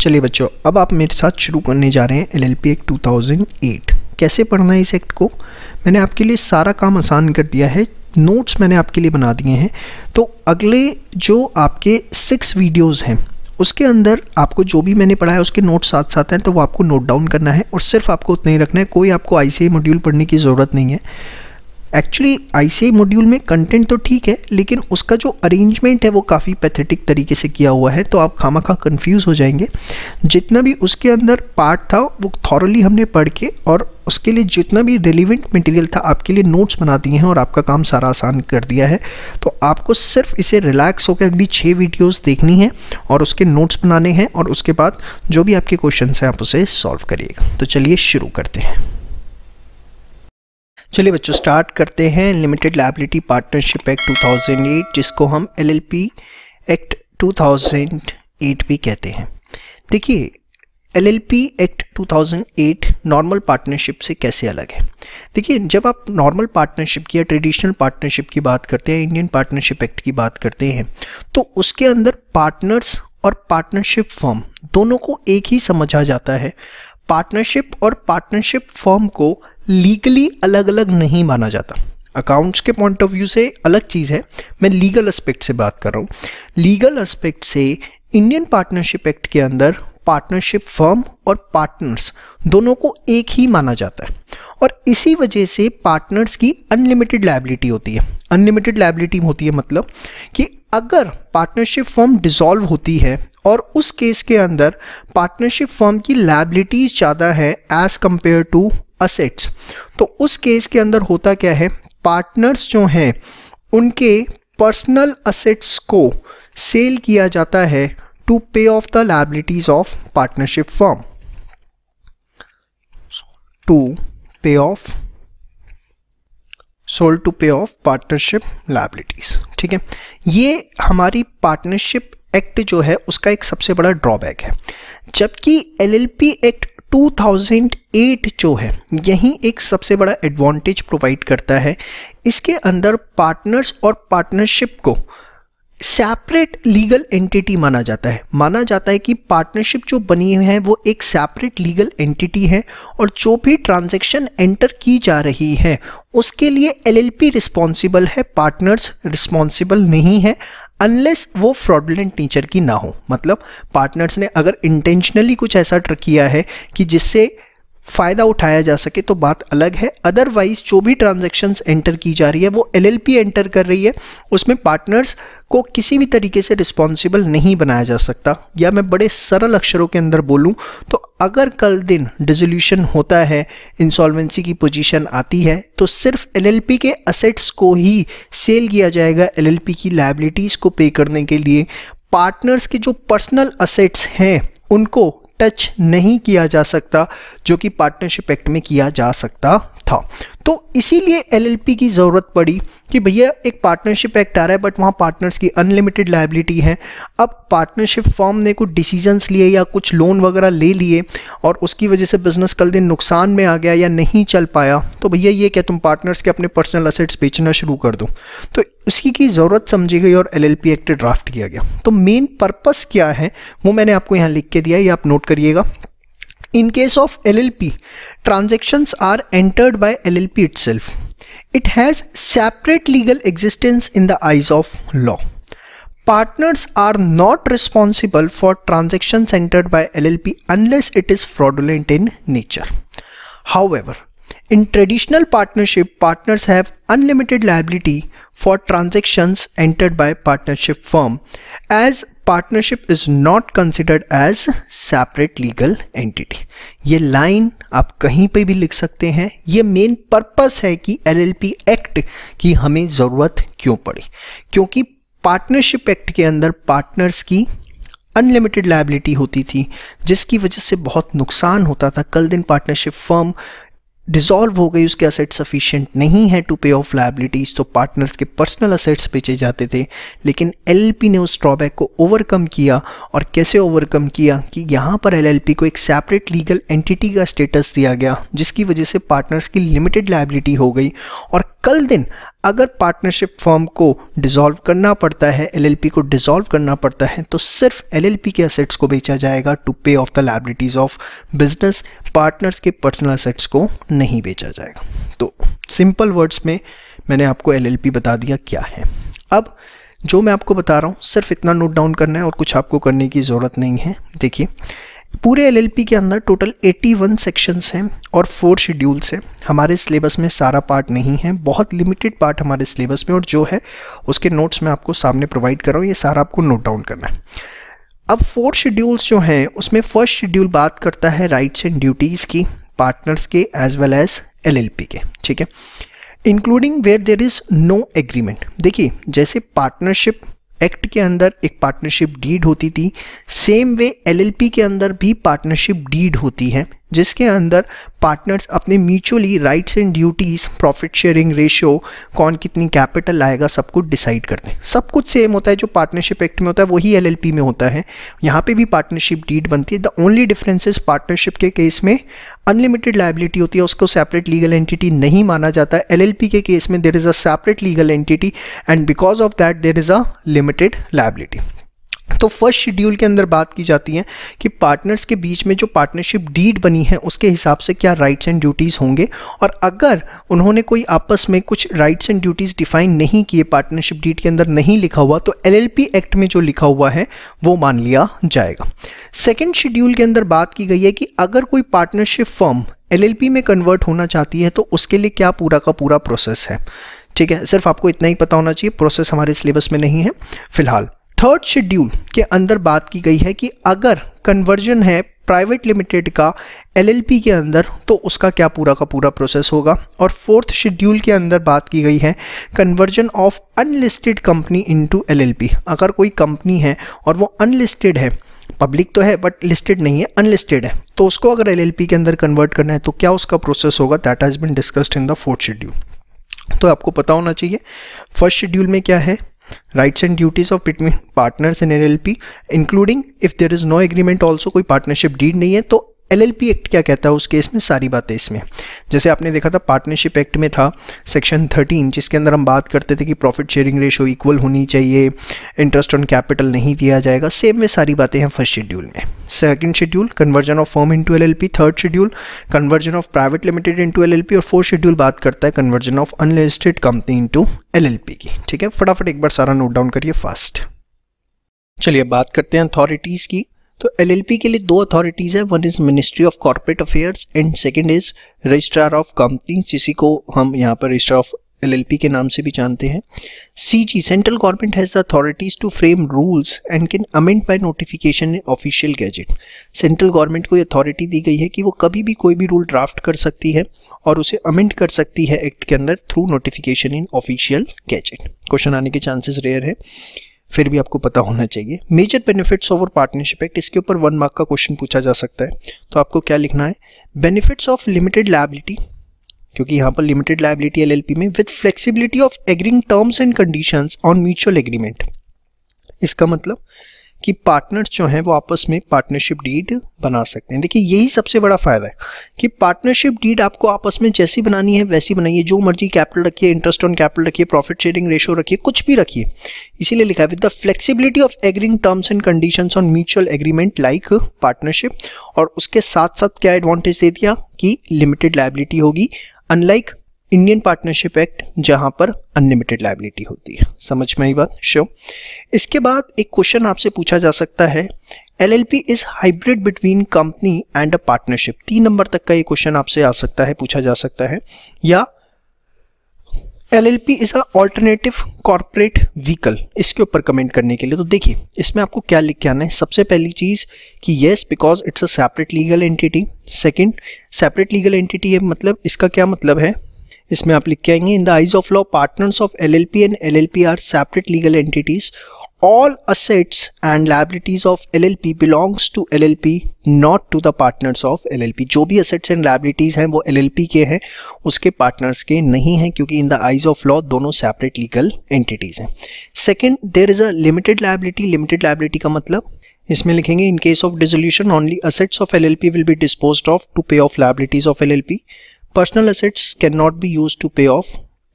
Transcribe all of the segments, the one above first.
चलिए बच्चों अब आप मेरे साथ शुरू करने जा रहे हैं L L P act two कैसे पढ़ना है इस एक्ट को मैंने आपके लिए सारा काम आसान कर दिया है नोट्स मैंने आपके लिए बना दिए हैं तो अगले जो आपके सिक्स वीडियोज़ हैं उसके अंदर आपको जो भी मैंने पढ़ा है उसके नोट्स साथ साथ हैं तो वो आपको नोट डाउन करना है और सिर्फ आपको उतना ही रखना है कोई आपको आई मॉड्यूल पढ़ने की ज़रूरत नहीं है एक्चुअली आई मॉड्यूल में कंटेंट तो ठीक है लेकिन उसका जो अरेंजमेंट है वो काफ़ी पैथेटिक तरीके से किया हुआ है तो आप खामा खा कन्फ्यूज़ हो जाएंगे जितना भी उसके अंदर पार्ट था वो थॉरली हमने पढ़ के और उसके लिए जितना भी रेलिवेंट मटेरियल था आपके लिए नोट्स बना दिए हैं और आपका काम सारा आसान कर दिया है तो आपको सिर्फ इसे रिलैक्स होकर अगली छः वीडियोस देखनी है और उसके नोट्स बनाने हैं और उसके बाद जो भी आपके क्वेश्चन हैं आप उसे सॉल्व करिएगा तो चलिए शुरू करते हैं चलिए बच्चों स्टार्ट करते हैं लिमिटेड लाइबिलिटी पार्टनरशिप एक्ट 2008 जिसको हम एलएलपी एक्ट 2008 भी कहते हैं देखिए एलएलपी एक्ट 2008 नॉर्मल पार्टनरशिप से कैसे अलग है देखिए जब आप नॉर्मल पार्टनरशिप की या ट्रेडिशनल पार्टनरशिप की बात करते हैं इंडियन पार्टनरशिप एक्ट की बात करते हैं तो उसके अंदर पार्टनर्स और पार्टनरशिप फॉर्म दोनों को एक ही समझा जाता है पार्टनरशिप और पार्टनरशिप फॉर्म को लीगली अलग अलग नहीं माना जाता अकाउंट्स के पॉइंट ऑफ व्यू से अलग चीज़ है मैं लीगल एस्पेक्ट से बात कर रहा हूँ लीगल एस्पेक्ट से इंडियन पार्टनरशिप एक्ट के अंदर पार्टनरशिप फर्म और पार्टनर्स दोनों को एक ही माना जाता है और इसी वजह से पार्टनर्स की अनलिमिटेड लाइबिलिटी होती है अनलिमिटेड लाइबिलिटी होती है मतलब कि अगर पार्टनरशिप फर्म डिसॉल्व होती है और उस केस के अंदर पार्टनरशिप फर्म की लाइबिलिटीज ज़्यादा है एज़ कम्पेयर टू असेट्स तो उस केस के अंदर होता क्या है पार्टनर्स जो हैं उनके पर्सनल असेट्स को सेल किया जाता है to pay off the liabilities of partnership firm to pay off sole to pay off partnership liabilities ठीक है ये हमारी पार्टनरशिप एक्ट जो है उसका एक सबसे बड़ा ड्रॉबैक है जबकि एलएलपी एक्ट 2008 जो है यही एक सबसे बड़ा एडवांटेज प्रोवाइड करता है इसके अंदर पार्टनर्स और पार्टनरशिप को सेपरेट लीगल एंटिटी माना जाता है माना जाता है कि पार्टनरशिप जो बनी हुई है वो एक सेपरेट लीगल एंटिटी है और जो भी ट्रांजैक्शन एंटर की जा रही है उसके लिए एलएलपी रिस्पॉन्सिबल है पार्टनर्स रिस्पॉन्सिबल नहीं है अनलेस वो फ्रॉडलेंट नेचर की ना हो मतलब पार्टनर्स ने अगर इंटेंशनली कुछ ऐसा ट्रक किया है कि जिससे फ़ायदा उठाया जा सके तो बात अलग है अदरवाइज जो भी ट्रांज़ेक्शन्स एंटर की जा रही है वो एल एंटर कर रही है उसमें पार्टनर्स को किसी भी तरीके से रिस्पॉन्सिबल नहीं बनाया जा सकता या मैं बड़े सरल अक्षरों के अंदर बोलूँ तो अगर कल दिन डिजोल्यूशन होता है इंसॉल्वेंसी की पोजीशन आती है तो सिर्फ एलएलपी के असेट्स को ही सेल किया जाएगा एलएलपी की लाइबिलिटीज़ को पे करने के लिए पार्टनर्स के जो पर्सनल असेट्स हैं उनको टच नहीं किया जा सकता जो कि पार्टनरशिप एक्ट में किया जा सकता था तो इसीलिए एल की ज़रूरत पड़ी कि भैया एक पार्टनरशिप एक्ट आ रहा है बट वहाँ पार्टनर्स की अनलिमिटेड लाइबिलिटी है अब पार्टनरशिप फॉर्म ने कुछ डिसीजंस लिए या कुछ लोन वगैरह ले लिए और उसकी वजह से बिजनेस कल दिन नुकसान में आ गया या नहीं चल पाया तो भैया ये क्या तुम पार्टनर्स के अपने पर्सनल असेट्स बेचना शुरू कर दो तो उसी की ज़रूरत समझी गई और एल एक्ट ड्राफ्ट किया गया तो मेन पर्पस क्या है वो मैंने आपको यहाँ लिख के दिया है ये आप नोट करिएगा In case of LLP, transactions are entered by LLP itself. It has separate legal existence in the eyes of law. Partners are not responsible for transactions entered by LLP unless it is fraudulent in nature. However, in traditional partnership, partners have unlimited liability for transactions entered by partnership firm as partnership is not considered as separate legal entity ये line आप कहीं पे भी लिख सकते हैं ये main purpose है कि एलएलपी एक्ट की हमें ज़रूरत क्यों पड़ी क्योंकि पार्टनरशिप एक्ट के अंदर पार्टनर्स की अनलिमिटेड लाइबिलिटी होती थी जिसकी वजह से बहुत नुकसान होता था कल दिन पार्टनरशिप फर्म डिसॉल्व हो गई उसके असेट सफिशिएंट नहीं है टू पे ऑफ लाइबिलिटीज़ तो पार्टनर्स के पर्सनल असेट्स बेचे जाते थे लेकिन एल ने उस ड्रॉबैक को ओवरकम किया और कैसे ओवरकम किया कि यहाँ पर एल को एक सेपरेट लीगल एंटिटी का स्टेटस दिया गया जिसकी वजह से पार्टनर्स की लिमिटेड लाइबिलिटी हो गई और कल दिन अगर पार्टनरशिप फॉर्म को डिसॉल्व करना पड़ता है एलएलपी को डिसॉल्व करना पड़ता है तो सिर्फ एलएलपी के असेट्स को बेचा जाएगा to pay off the liabilities of business partners के पर्सनल असेट्स को नहीं बेचा जाएगा तो सिंपल वर्ड्स में मैंने आपको एलएलपी बता दिया क्या है अब जो मैं आपको बता रहा हूँ सिर्फ इतना नोट डाउन करना है और कुछ आपको करने की ज़रूरत नहीं है देखिए पूरे एलएलपी के अंदर टोटल 81 सेक्शंस हैं और फोर शेड्यूल्स हैं हमारे सिलेबस में सारा पार्ट नहीं है बहुत लिमिटेड पार्ट हमारे सिलेबस में और जो है उसके नोट्स मैं आपको सामने प्रोवाइड कर रहा हूँ ये सारा आपको नोट डाउन करना है अब फोर शेड्यूल्स जो हैं उसमें फर्स्ट शेड्यूल बात करता है राइट्स एंड ड्यूटीज़ की पार्टनर्स के एज वेल एज एल के ठीक है including where there is no agreement देखिए जैसे पार्टनरशिप एक्ट के अंदर एक पार्टनरशिप डीड होती थी सेम वे एलएलपी के अंदर भी पार्टनरशिप डीड होती है जिसके अंदर पार्टनर्स अपने mutually rights and duties profit sharing ratio कौन कितनी कैपिटल लाएगा सब कुछ डिसाइड करते हैं सब कुछ सेम होता है जो पार्टनरशिप एक्ट में होता है वही एलएलपी में होता है यहाँ पे भी पार्टनरशिप डीड बनती है the only difference is partnership के केस में अनलिमिटेड लाइबिलिटी होती है उसको सेपरेट लीगल एंटिटी नहीं माना जाता एल के केस में there is a separate legal entity and because of that there is a limited liability तो फर्स्ट शेड्यूल के अंदर बात की जाती है कि पार्टनर्स के बीच में जो पार्टनरशिप डीड बनी है उसके हिसाब से क्या राइट्स एंड ड्यूटीज़ होंगे और अगर उन्होंने कोई आपस में कुछ राइट्स एंड ड्यूटीज़ डिफाइन नहीं किए पार्टनरशिप डीड के अंदर नहीं लिखा हुआ तो एल एक्ट में जो लिखा हुआ है वो मान लिया जाएगा सेकेंड शेड्यूल के अंदर बात की गई है कि अगर कोई पार्टनरशिप फर्म एल में कन्वर्ट होना चाहती है तो उसके लिए क्या पूरा का पूरा प्रोसेस है ठीक है सिर्फ आपको इतना ही पता होना चाहिए प्रोसेस हमारे सिलेबस में नहीं है फिलहाल थर्ड शेड्यूल के अंदर बात की गई है कि अगर कन्वर्जन है प्राइवेट लिमिटेड का एलएलपी के अंदर तो उसका क्या पूरा का पूरा प्रोसेस होगा और फोर्थ शेड्यूल के अंदर बात की गई है conversion of unlisted company into LLP अगर कोई कंपनी है और वो अनलिस्टेड है पब्लिक तो है बट लिस्टेड नहीं है अनलिस्टेड है तो उसको अगर एलएलपी के अंदर कन्वर्ट करना है तो क्या उसका प्रोसेस होगा that has been discussed in the fourth schedule तो आपको पता होना चाहिए फर्स्ट शेड्यूल में क्या है rights and duties of between partners in an L P including if there is no agreement also कोई पार्टनरशिप डीड नहीं है तो एलएलपी एक्ट क्या कहता है उस केस में सारी बातें इसमें जैसे आपने देखा था पार्टनरशिप एक्ट में था सेक्शन 13 जिसके अंदर हम बात करते थे कि प्रॉफिट शेयरिंग रेशो इक्वल होनी चाहिए इंटरेस्ट ऑन कैपिटल नहीं दिया जाएगा सेम में सारी बातें हैं फर्स्ट शेड्यूल में second schedule conversion of firm L P third schedule conversion of private limited into L और फोर्थ शेड्यूल बात करता है conversion of unlisted company into L की ठीक है फटाफट एक बार सारा नोट डाउन करिए फास्ट चलिए बात करते हैं अथॉरिटीज़ की तो एलएलपी के लिए दो अथॉरिटीज है one is ministry of corporate affairs and second is registrar of company जिसी को हम यहाँ पर रजिस्ट्रार ऑफ एलएलपी के नाम से भी जानते हैं CG central government has the authorities to frame rules and can amend by notification in official gazette central government को ये अथॉरिटी दी गई है कि वो कभी भी कोई भी रूल ड्राफ्ट कर सकती है और उसे अमेंड कर सकती है एक्ट के अंदर through notification in official gazette question आने के चांसेस रेयर है फिर भी आपको पता होना चाहिए major benefits of partnership act इसके ऊपर वन मार्क का क्वेश्चन पूछा जा सकता है तो आपको क्या लिखना है बेनिफिट्स ऑफ लिमिटेड लाइबिलिटी क्योंकि यहाँ पर लिमिटेड लाइबिलिटी एल में with flexibility of agreeing terms and condition on mutual agreement इसका मतलब कि पार्टनर्स जो हैं वो आपस में पार्टनरशिप डीड बना सकते हैं देखिए यही सबसे बड़ा फ़ायदा है कि पार्टनरशिप डीड आपको आपस में जैसी बनानी है वैसी बनाइए जो मर्जी कैपिटल रखिए इंटरेस्ट ऑन कैपिटल रखिए प्रॉफिट शेयरिंग रेशो रखिए कुछ भी रखिए इसीलिए लिखा है with the flexibility of agreeing terms and conditions on mutual agreement like partnership और उसके साथ साथ क्या एडवांटेज दे दिया कि लिमिटेड लाइबिलिटी होगी अनलाइक इंडियन पार्टनरशिप एक्ट जहां पर अनलिमिटेड लाइबिलिटी होती है समझ में आई बात श्योर इसके बाद एक क्वेश्चन आपसे पूछा जा सकता है L L P is hybrid between company and a partnership तीन नंबर तक का ये क्वेश्चन आपसे आ सकता है पूछा जा सकता है या L L P is alternative corporate vehicle इसके ऊपर कमेंट करने के लिए तो देखिए इसमें आपको क्या लिख के आना है सबसे पहली चीज़ कि yes because it's a separate legal entity second separate legal entity है मतलब इसका क्या मतलब है इसमें आप लिख के आएंगे in the eyes of law partners of L L P and L L P are separate legal entities all assets and liabilities of L L P belongs to L L P not to the partners of L L P जो भी assets and liabilities हैं वो L L P के हैं उसके partners के नहीं हैं क्योंकि in the eyes of law दोनों सेपरेट लीगल एंटिटीज हैं second there is a limited liability limited liability का मतलब इसमें लिखेंगे in case of dissolution only assets of L L P will be dispose off to pay off liabilities of L L P personal assets can not be use to pay off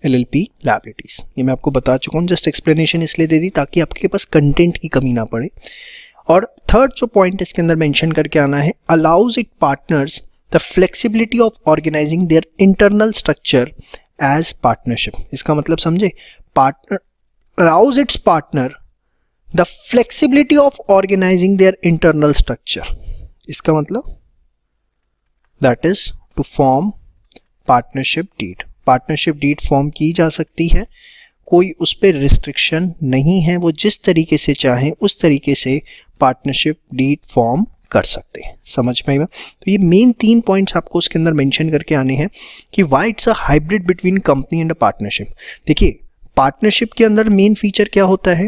L L P liabilities ये मैं आपको बता चुका हूँ just explanation इसलिए दे दी ताकि आपके पास content की कमी ना पड़े और थर्ड जो पॉइंट इसके अंदर मैंशन करके आना है allows it partners the flexibility of organizing their internal structure as partnership इसका मतलब समझे partner allows its partner the flexibility of organizing their internal structure इसका मतलब that is to form partnership deed partnership deed form की जा सकती है कोई उस पर रिस्ट्रिक्शन नहीं है वो जिस तरीके से चाहें उस तरीके से पार्टनरशिप डीट फॉर्म कर सकते हैं समझ में आया तो ये मेन तीन पॉइंट्स आपको उसके अंदर मेंशन करके आने हैं कि why it's a hybrid between company and a partnership देखिए पार्टनरशिप के अंदर मेन फीचर क्या होता है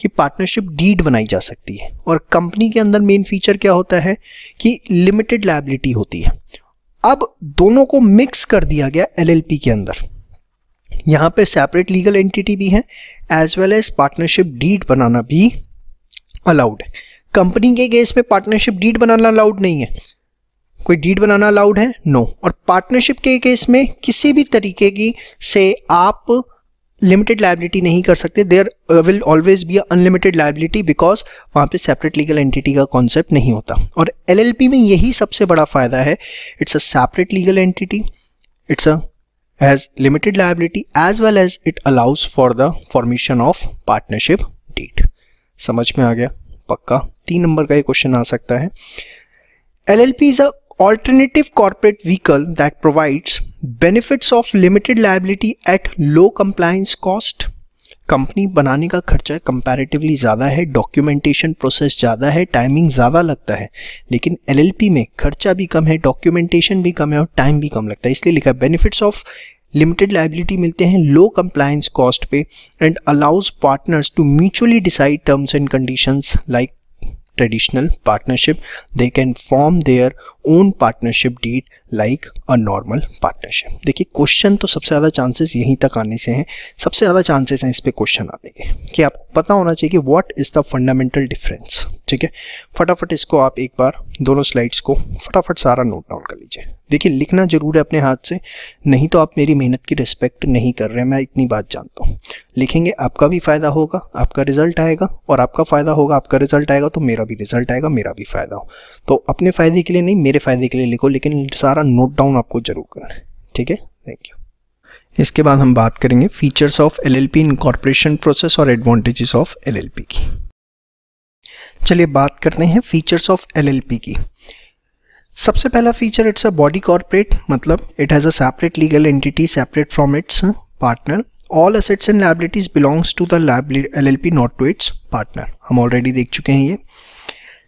कि पार्टनरशिप डीड बनाई जा सकती है और कंपनी के अंदर मेन फीचर क्या होता है कि लिमिटेड लाइबिलिटी होती है अब दोनों को मिक्स कर दिया गया एलएलपी के अंदर यहां पर सेपरेट लीगल एंटिटी भी है as well as partnership deed बनाना भी अलाउड है कंपनी के केस में पार्टनरशिप डीड बनाना अलाउड नहीं है कोई डीड बनाना अलाउड है नो no. और पार्टनरशिप के केस में किसी भी तरीके की से आप लिमिटेड लाइबिलिटी नहीं कर सकते there will always be unlimited liability because वहाँ पे सेपरेट लीगल एंटिटी का कॉन्सेप्ट नहीं होता और एल में यही सबसे बड़ा फ़ायदा है it's a separate legal entity it's a has limited liability as well as it allows for the formation of partnership deed समझ में आ गया पक्का तीन नंबर का ये क्वेश्चन आ सकता है L L P is a alternative corporate vehicle that provides benefits of limited liability at low compliance cost company बनाने का खर्चा कंपैरेटिवली ज़्यादा है डॉक्यूमेंटेशन प्रोसेस ज़्यादा है टाइमिंग ज़्यादा लगता है लेकिन एलएलपी में खर्चा भी कम है डॉक्यूमेंटेशन भी कम है और टाइम भी कम लगता है इसलिए लिखा है बेनिफिट्स ऑफ लिमिटेड लाइबिलिटी मिलते हैं लो कंप्लायंस कॉस्ट पे and allows partners to mutually decide terms and conditions like traditional partnership they can form their own partnership deed like a normal partnership देखिए क्वेश्चन तो सबसे ज़्यादा chances यहीं तक आने से हैं सबसे ज़्यादा चांसेस हैं इस पर क्वेश्चन आने के कि आपको पता होना चाहिए कि what is the fundamental difference ठीक है फटाफट इसको आप एक बार दोनों स्लाइड्स को फटाफट सारा नोट डाउन कर लीजिए देखिए लिखना जरूर है अपने हाथ से नहीं तो आप मेरी मेहनत की रिस्पेक्ट नहीं कर रहे हैं मैं इतनी बात जानता हूँ लिखेंगे आपका भी फ़ायदा होगा आपका रिजल्ट आएगा और आपका फ़ायदा होगा आपका रिजल्ट आएगा तो मेरा भी रिजल्ट आएगा मेरा भी फ़ायदा हो तो अपने फ़ायदे के लिए नहीं मेरे मेरे फ़ायदे के लिए लिखो लेकिन सारा नोट डाउन आपको जरूर करना है ठीक है थैंक यू इसके बाद हम बात करेंगे features of L L P incorporation process और एडवांटेजेस ऑफ एल की चलिए बात करते हैं फीचर्स ऑफ एल की सबसे पहला feature it's a body corporate मतलब it has a separate legal entity separate from its partner all assets and liabilities belongs to the L L not to its partner हम already देख चुके हैं ये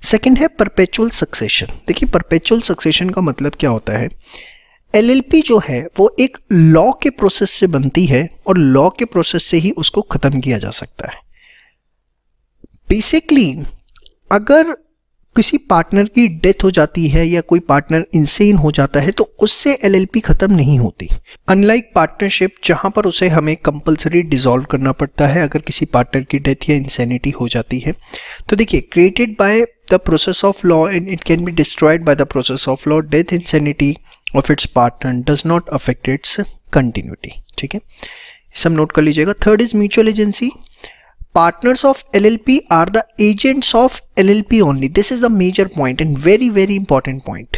second है परपेचुअल सक्सेशन देखिए perpetual succession का मतलब क्या होता है एलएलपी जो है वो एक लॉ के प्रोसेस से बनती है और लॉ के प्रोसेस से ही उसको ख़त्म किया जा सकता है बेसिकली अगर किसी पार्टनर की डेथ हो जाती है या कोई पार्टनर इंसेन हो जाता है तो उससे एलएलपी ख़त्म नहीं होती अनलाइक पार्टनरशिप जहां पर उसे हमें कंपलसरी डिजोल्व करना पड़ता है अगर किसी पार्टनर की डेथ या इंसेनिटी हो जाती है तो देखिए created by process of law and it can be be destroyed by the process of law death insanity of its pattern does not affect its continuity ठीक है सब नोट कर लीजिएगा third is mutual agency partners of P are the agents of L L P only this is the major point and very very important point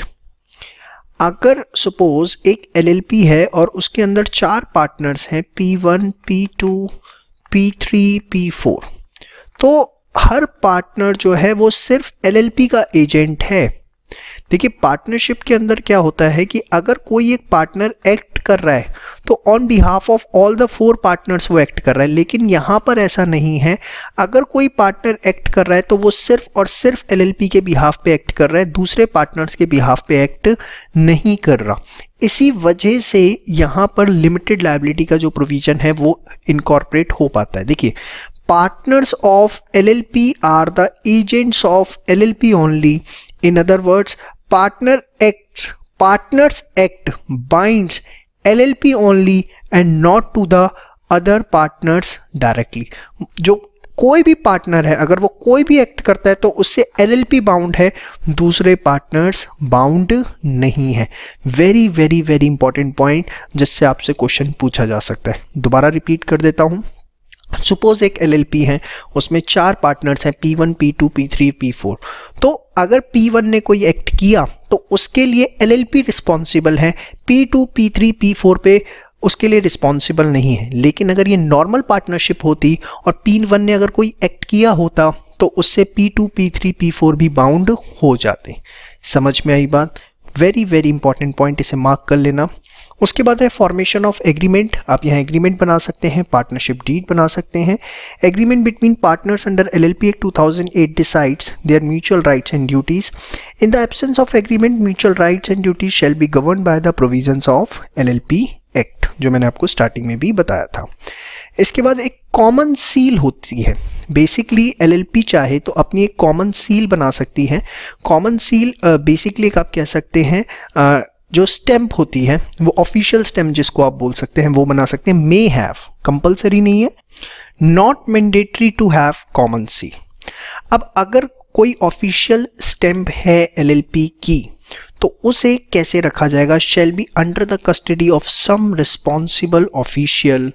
अगर suppose एक L L P है और उसके अंदर चार पार्टनर्स हैं P one P two P three P four तो हर पार्टनर जो है वो सिर्फ एलएलपी का एजेंट है देखिए पार्टनरशिप के अंदर क्या होता है कि अगर कोई एक पार्टनर एक्ट कर रहा है तो on behalf of all the four partners वो एक्ट कर रहा है लेकिन यहाँ पर ऐसा नहीं है अगर कोई पार्टनर एक्ट कर रहा है तो वो सिर्फ और सिर्फ एलएलपी के बिहाफ पे एक्ट कर रहा है दूसरे पार्टनर्स के बिहाफ पे एक्ट नहीं कर रहा इसी वजह से यहाँ पर लिमिटेड लाइबिलिटी का जो प्रोविज़न है वो इनकॉर्पोरेट हो पाता है देखिए partners of LLP are the agents of LLP only. In other words, partner act, partners act binds LLP only and not to the other partners directly. जो कोई भी पार्टनर है अगर वो कोई भी एक्ट करता है तो उससे एल बाउंड है दूसरे पार्टनर्स बाउंड नहीं है very very very important point जिससे आपसे क्वेश्चन पूछा जा सकता है दोबारा रिपीट कर देता हूँ सपोज एक एल है उसमें चार पार्टनर्स हैं P one P two P three P four तो अगर पी वन ने कोई एक्ट किया तो उसके लिए एल एल पी रिस्पॉन्सिबल है P two P three P four पे उसके लिए रिस्पॉन्सिबल नहीं है लेकिन अगर ये नॉर्मल पार्टनरशिप होती और पी वन ने अगर कोई एक्ट किया होता तो उससे P two P three P four भी बाउंड हो जाते समझ में आई बात वेरी वेरी इंपॉर्टेंट पॉइंट इसे मार्क कर लेना उसके बाद है फॉर्मेशन ऑफ एग्रीमेंट आप यहाँ एग्रीमेंट बना सकते हैं पार्टनरशिप डीड बना सकते हैं agreement between partners under L L P act two thousand eight decides their mutual rights and duties in the absence of agreement mutual rights and duties shall be govern by the provision of L L P act जो मैंने आपको starting में भी बताया था इसके बाद एक कॉमन सील होती है बेसिकली एलएलपी चाहे तो अपनी एक कॉमन सील बना सकती है कॉमन सील बेसिकली एक आप कह सकते हैं जो स्टेम्प होती है वो ऑफिशियल स्टेम्प जिसको आप बोल सकते हैं वो बना सकते हैं मे हैव कंपलसरी नहीं है not mandatory to have common seal अब अगर कोई ऑफिशियल स्टेम्प है एलएलपी की तो उसे कैसे रखा जाएगा shall be under the custody of some responsible official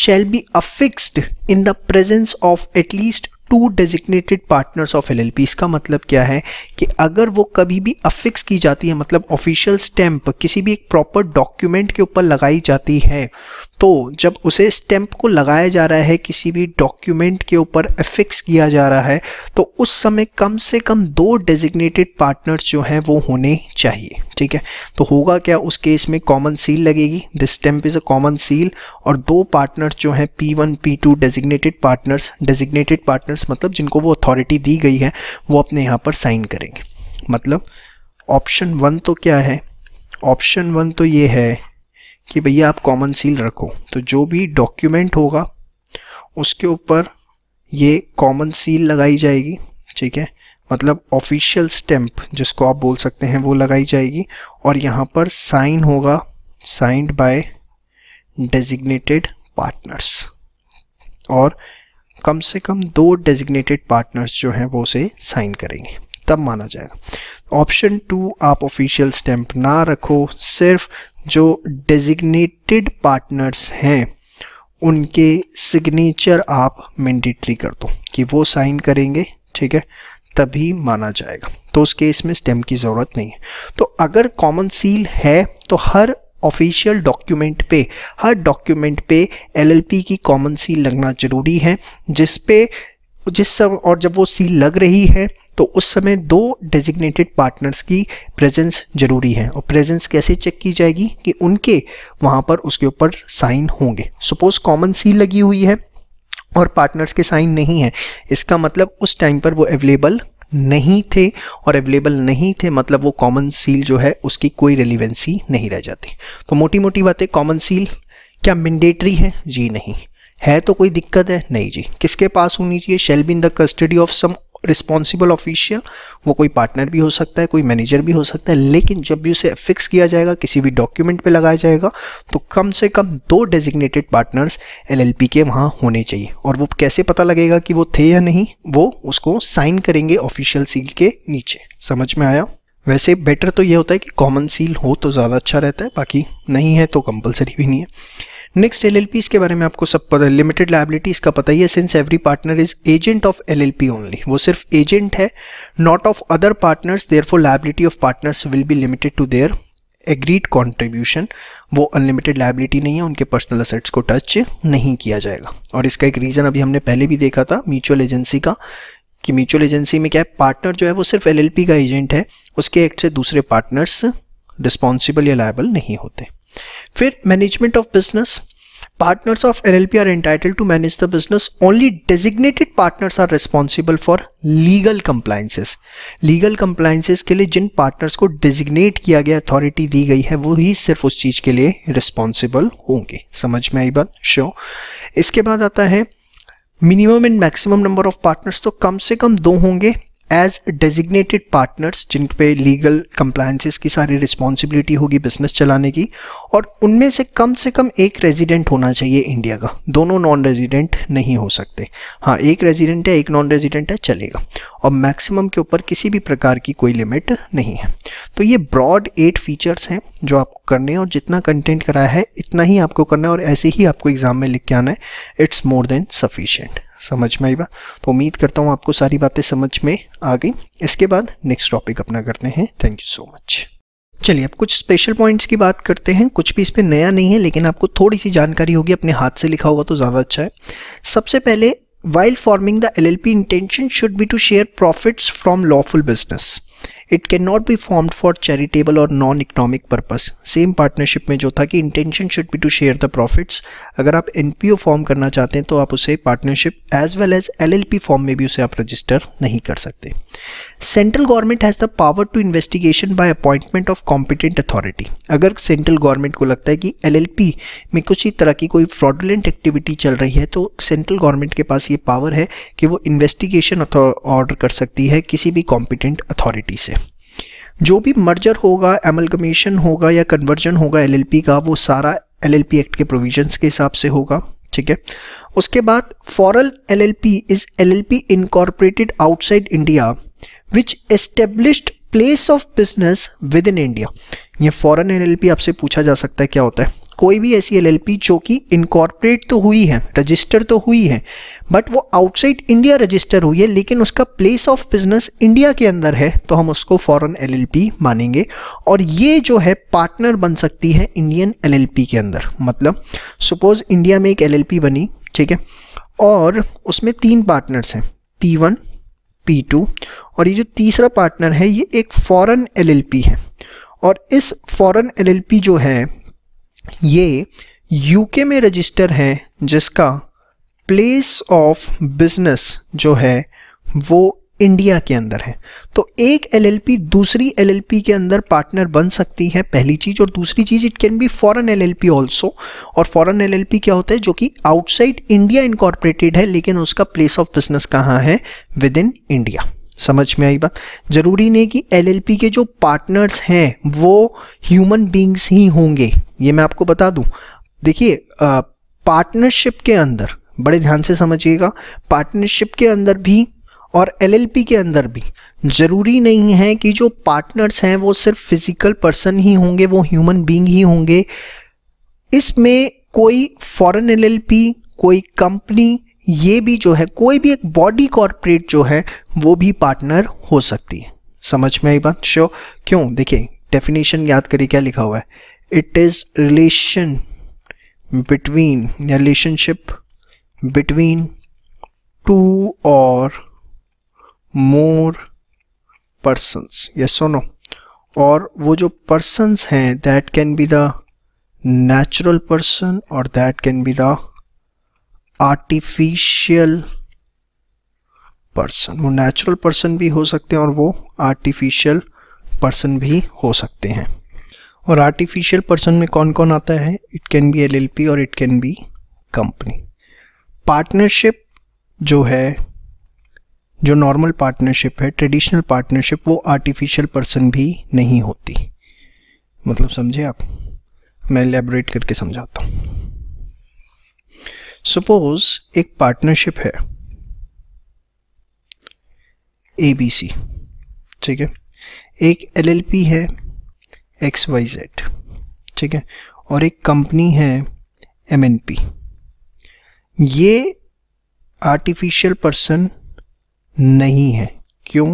shall be affixed in the presence of at least two designated partners of L इसका मतलब क्या है कि अगर वो कभी भी अफिक्स की जाती है मतलब ऑफिशियल स्टैंप किसी भी एक प्रॉपर डॉक्यूमेंट के ऊपर लगाई जाती है तो जब उसे स्टैंप को लगाया जा रहा है किसी भी डॉक्यूमेंट के ऊपर अफिक्स किया जा रहा है तो उस समय कम से कम दो डेजिग्नेटेड पार्टनर्स जो हैं वो होने चाहिए ठीक है तो होगा क्या उस केस में कॉमन सील लगेगी this stamp is a common seal और दो पार्टनर्स जो हैं P one P two designated partners designated partners authorise मतलब जिनको वो अथॉरिटी दी गई है वो अपने यहाँ पर साइन करेंगे मतलब ऑप्शन वन तो क्या है ऑप्शन वन तो ये है कि भैया आप कॉमन सील रखो तो जो भी डॉक्यूमेंट होगा उसके ऊपर ये कॉमन सील लगाई जाएगी ठीक है मतलब ऑफिशियल स्टैम्प जिसको आप बोल सकते हैं वो लगाई जाएगी और यहाँ पर साइन होगा साइंड बाय डेजिग्नेटेड पार्टनर्स और कम से कम दो डेजिग्नेटेड पार्टनर्स जो हैं वो उसे साइन करेंगे तब माना जाएगा ऑप्शन टू आप ऑफिशियल स्टैंप ना रखो सिर्फ जो डेजिग्नेटेड पार्टनर्स हैं उनके सिग्नेचर आप मैंडेटरी कर दो कि वो साइन करेंगे ठीक है तभी माना जाएगा तो उस केस में स्टेम की ज़रूरत नहीं है तो अगर कॉमन सील है तो हर ऑफिशियल डॉक्यूमेंट पे हर डॉक्यूमेंट पे एलएलपी की कॉमन सील लगना ज़रूरी है जिस पे जिस समय और जब वो सील लग रही है तो उस समय दो डेजिग्नेटेड पार्टनर्स की प्रेजेंस जरूरी है और प्रेजेंस कैसे चेक की जाएगी कि उनके वहाँ पर उसके ऊपर साइन होंगे सपोज कॉमन सील लगी हुई है और पार्टनर्स के साइन नहीं है इसका मतलब उस टाइम पर वो अवेलेबल नहीं थे और अवेलेबल नहीं थे मतलब वो कॉमन सील जो है उसकी कोई रेलिवेंसी नहीं रह जाती तो मोटी मोटी बातें कॉमन सील क्या मैंडेटरी है जी नहीं है तो कोई दिक्कत है नहीं जी किसके पास होनी चाहिए shall be in the custody of some responsible official वो कोई पार्टनर भी हो सकता है कोई मैनेजर भी हो सकता है लेकिन जब भी उसे फिक्स किया जाएगा किसी भी डॉक्यूमेंट पे लगाया जाएगा तो कम से कम दो डेजिग्नेटेड पार्टनर्स एलएलपी के वहाँ होने चाहिए और वो कैसे पता लगेगा कि वो थे या नहीं वो उसको साइन करेंगे ऑफिशियल सील के नीचे समझ में आया वैसे बेटर तो ये होता है कि कॉमन सील हो तो ज़्यादा अच्छा रहता है बाकी नहीं है तो कंपलसरी भी नहीं है नेक्स्ट एल के बारे में आपको सब पता है लिमिटेड लाइबिलिटी इसका पता ही है since every partner is agent of L only वो सिर्फ एजेंट है not of other partners therefore liability of partners will be limited to their agreed contribution वो अनलिमिटेड लाइबिलिटी नहीं है उनके पर्सनल असेट्स को टच नहीं किया जाएगा और इसका एक रीज़न अभी हमने पहले भी देखा था म्यूचुअल एजेंसी का कि म्यूचुअल एजेंसी में क्या है पार्टनर जो है वो सिर्फ एल का एजेंट है उसके एक्ट से दूसरे पार्टनर्स रिस्पॉन्सिबल या लाइबल नहीं होते फिर management of business partners of L L P are entitle to manage the business only designated partners are responsible for legal compliances legal compliances के लिए जिन पार्टनर्स को डेजिग्नेट किया गया अथॉरिटी दी गई है वो ही सिर्फ उस चीज के लिए रिस्पॉन्सिबल होंगे समझ में आई बात श्यो इसके बाद आता है minimum and maximum number of partners तो कम से कम दो होंगे एज डेजिग्नेटेड पार्टनर्स जिन पे लीगल कंप्लायंसेस की सारी रिस्पॉन्सिबिलिटी होगी बिजनेस चलाने की और उनमें से कम से कम एक रेजिडेंट होना चाहिए इंडिया का दोनों नॉन रेजिडेंट नहीं हो सकते हाँ एक रेजिडेंट है एक नॉन रेजिडेंट है चलेगा और मैक्सिमम के ऊपर किसी भी प्रकार की कोई लिमिट नहीं है तो ये ब्रॉड एट फीचर्स हैं जो आपको करने हैं और जितना कंटेंट कराया है इतना ही आपको करना है और ऐसे ही आपको एग्जाम में लिख के आना है इट्स मोर देन सफिशियंट समझ में आई बात तो उम्मीद करता हूँ आपको सारी बातें समझ में आ गई इसके बाद नेक्स्ट टॉपिक अपना करते हैं थैंक यू सो मच चलिए अब कुछ स्पेशल पॉइंट्स की बात करते हैं कुछ भी इस पर नया नहीं है लेकिन आपको थोड़ी सी जानकारी होगी अपने हाथ से लिखा होगा तो ज़्यादा अच्छा है सबसे पहले the L L P intention should be to share profits from lawful business it can not be formed for charitable और non economic purpose same partnership में जो था कि intention should be to share the profits अगर आप N form करना चाहते हैं तो आप उसे partnership as well as L form में भी उसे आप रजिस्टर नहीं कर सकते central government has the power to investigation by appointment of competent authority अगर सेंट्रल गवर्नमेंट को लगता है कि एल में कुछ ही तरह की कोई फ्रॉडुलेंट एक्टिविटी चल रही है तो सेंट्रल गवर्नमेंट के पास ये पावर है कि वो इन्वेस्टिगेशन ऑर्डर कर सकती है किसी भी कॉम्पिटेंट अथॉरिटी से जो भी मर्जर होगा एमलगमेशन होगा या कन्वर्जन होगा एलएलपी का वो सारा एलएलपी एक्ट के प्रोविजंस के हिसाब से होगा ठीक है उसके बाद foreign L L P is L L P incorporated outside India which established place of business within India ये फॉरन एल आपसे पूछा जा सकता है क्या होता है कोई भी ऐसी एल जो कि इनकॉर्पोरेट तो हुई है रजिस्टर तो हुई है बट वो आउटसाइड इंडिया रजिस्टर हुई है लेकिन उसका प्लेस ऑफ बिजनेस इंडिया के अंदर है तो हम उसको फॉरेन एल मानेंगे और ये जो है पार्टनर बन सकती है इंडियन एल के अंदर मतलब सपोज इंडिया में एक एल बनी ठीक है और उसमें तीन पार्टनर्स हैं पी वन पी टू और ये जो तीसरा पार्टनर है ये एक फ़ॉरन एल है और इस फॉरन एल जो है ये यूके में रजिस्टर है जिसका प्लेस ऑफ बिजनेस जो है वो इंडिया के अंदर है तो एक एलएलपी दूसरी एलएलपी के अंदर पार्टनर बन सकती है पहली चीज और दूसरी चीज it can be foreign LLP also और फॉरेन एलएलपी क्या होता है जो कि आउटसाइड इंडिया इनकॉर्पोरेटेड है लेकिन उसका प्लेस ऑफ बिजनेस कहाँ है विद इन इंडिया समझ में आई बात जरूरी नहीं कि एलएलपी के जो पार्टनर्स हैं वो ह्यूमन बींग्स ही होंगे ये मैं आपको बता दूं देखिए पार्टनरशिप के अंदर बड़े ध्यान से समझिएगा पार्टनरशिप के अंदर भी और एलएलपी के अंदर भी ज़रूरी नहीं है कि जो पार्टनर्स हैं वो सिर्फ फिजिकल पर्सन ही होंगे वो ह्यूमन बींग ही होंगे इसमें कोई फॉरन एल कोई कंपनी ये भी जो है कोई भी एक बॉडी कॉरपोरेट जो है वो भी पार्टनर हो सकती है समझ में आई बात शो क्यों देखिए डेफिनेशन याद करिए क्या लिखा हुआ है इट इज़ रिलेशन बिटवीन या रिलेशनशिप बिटवीन टू और मोर persons ये सोनो और वो जो persons हैं that can be the natural person और that can be the artificial person वो नेचुरल पर्सन भी हो सकते हैं और वो आर्टिफिशियल पर्सन भी हो सकते हैं और आर्टिफिशियल पर्सन में कौन कौन आता है इट कैन बी एल और it can be company partnership जो है जो नॉर्मल पार्टनरशिप है ट्रेडिशनल पार्टनरशिप वो आर्टिफिशियल पर्सन भी नहीं होती मतलब समझे आप मैं लेबोरेट करके समझाता हूँ सपोज एक पार्टनरशिप है ए बी सी ठीक है एक एलएलपी है एक्स वाई जेड ठीक है और एक कंपनी है एमएनपी ये आर्टिफिशियल पर्सन नहीं है क्यों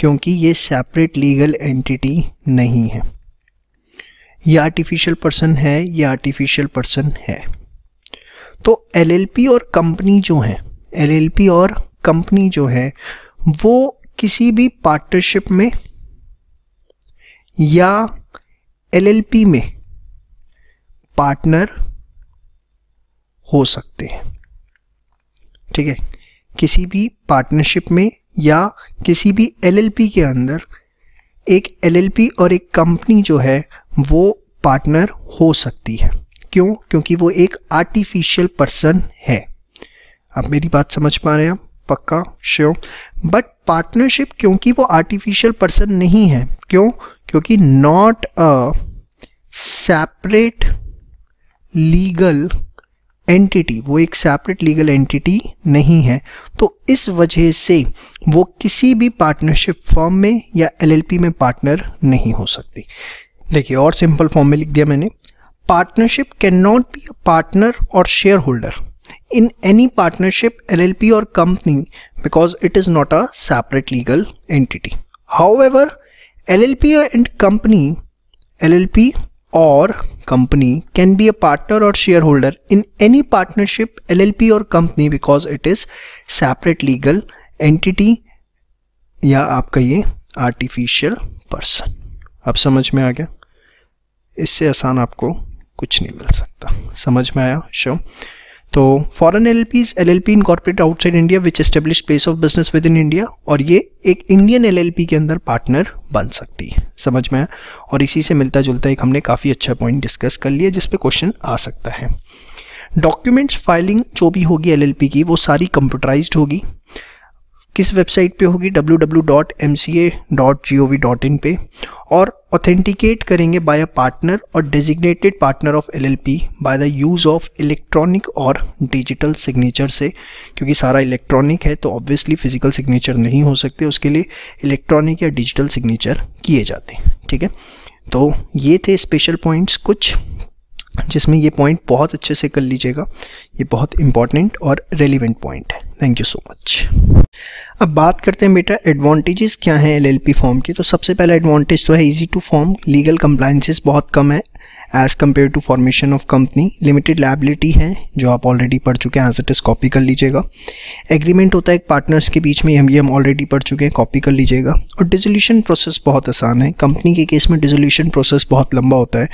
क्योंकि ये सेपरेट लीगल एंटिटी नहीं है ये आर्टिफिशियल पर्सन है ये आर्टिफिशियल पर्सन है तो एल और कंपनी जो है एल और कंपनी जो है वो किसी भी पार्टनरशिप में या एलएलपी में पार्टनर हो सकते हैं ठीक है किसी भी पार्टनरशिप में या किसी भी एलएलपी के अंदर एक एलएलपी और एक कंपनी जो है वो पार्टनर हो सकती है क्यों क्योंकि वो एक आर्टिफिशियल पर्सन है आप मेरी बात समझ पा रहे हैं पक्का श्योर बट पार्टनरशिप क्योंकि वो आर्टिफिशियल पर्सन नहीं है क्यों क्योंकि not a separate legal entity वो एक सेपरेट लीगल एंटिटी नहीं है तो इस वजह से वो किसी भी पार्टनरशिप फॉर्म में या एलएलपी में पार्टनर नहीं हो सकती देखिए और सिंपल फॉर्म में लिख दिया मैंने partnership can not be a partner और shareholder in any partnership L L P और company because it is not a separate legal entity however L L P and company L L P और company can be a partner और shareholder in any partnership L L P और company because it is separate legal entity या आप कहिए artificial person अब समझ में आ गया इससे आसान आपको कुछ नहीं मिल सकता समझ में आया श्योर तो foreign L L L P incorporate outside India which establish place of business within India और ये एक इंडियन एल एल पी के अंदर पार्टनर बन सकती है समझ में आया और इसी से मिलता जुलता एक हमने काफ़ी अच्छा पॉइंट डिस्कस कर लिया जिसपे क्वेश्चन आ सकता है डॉक्यूमेंट्स फाइलिंग जो भी होगी एल एल पी की वो सारी कंप्यूटराइज होगी किस वेबसाइट पे होगी W W dot M C A dot G O V dot in पे और ऑथेंटिकेट करेंगे बाय अ पार्टनर और designated partner of LLP by the use of electronic और डिजिटल सिग्नेचर से क्योंकि सारा इलेक्ट्रॉनिक है तो ऑब्वियसली फिजिकल सिग्नेचर नहीं हो सकते उसके लिए इलेक्ट्रॉनिक या डिजिटल सिग्नेचर किए जाते हैं ठीक है तो ये थे स्पेशल पॉइंट्स कुछ जिसमें ये पॉइंट बहुत अच्छे से कर लीजिएगा ये बहुत इंपॉर्टेंट और रेलिवेंट पॉइंट है थैंक यू सो मच अब बात करते हैं बेटा एडवांटेजेस क्या हैं एलएलपी फॉर्म की तो सबसे पहला एडवांटेज तो है easy to form legal compliances बहुत कम है as compare to formation of company limited liability है जो आप ऑलरेडी पढ़ चुके हैं एज इट इज़ कॉपी कर लीजिएगा एग्रीमेंट होता है एक पार्टनर्स के बीच में हम ये हम ऑलरेडी पढ़ चुके हैं कॉपी कर लीजिएगा और डिजोल्यूशन प्रोसेस बहुत आसान है कंपनी के केस में डिजोल्यूशन प्रोसेस बहुत लंबा होता है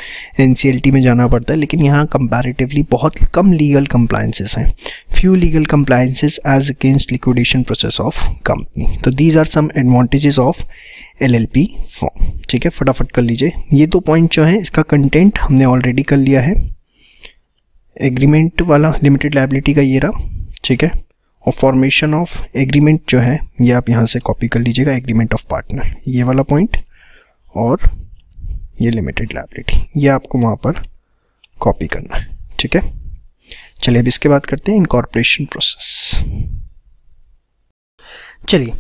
एन में जाना पड़ता है लेकिन यहाँ कंपेरेटिवली बहुत कम लीगल कंप्लाइंसेस हैं few legal compliances as against liquidation process of company तो these are some advantages of LLP form ठीक है फटाफट कर लीजिए ये दो पॉइंट जो है इसका कंटेंट हमने ऑलरेडी कर लिया है एग्रीमेंट वाला लिमिटेड लाइबिलिटी का ये रहा ठीक है और फॉर्मेशन ऑफ एग्रीमेंट जो है ये आप यहाँ से कॉपी कर लीजिएगा एग्रीमेंट ऑफ पार्टनर ये वाला पॉइंट और ये लिमिटेड लाइबिलिटी ये आपको वहाँ पर कॉपी करना है ठीक है चलिए अब इसके बाद करते हैं इनकॉर्पोरेशन प्रोसेस चलिए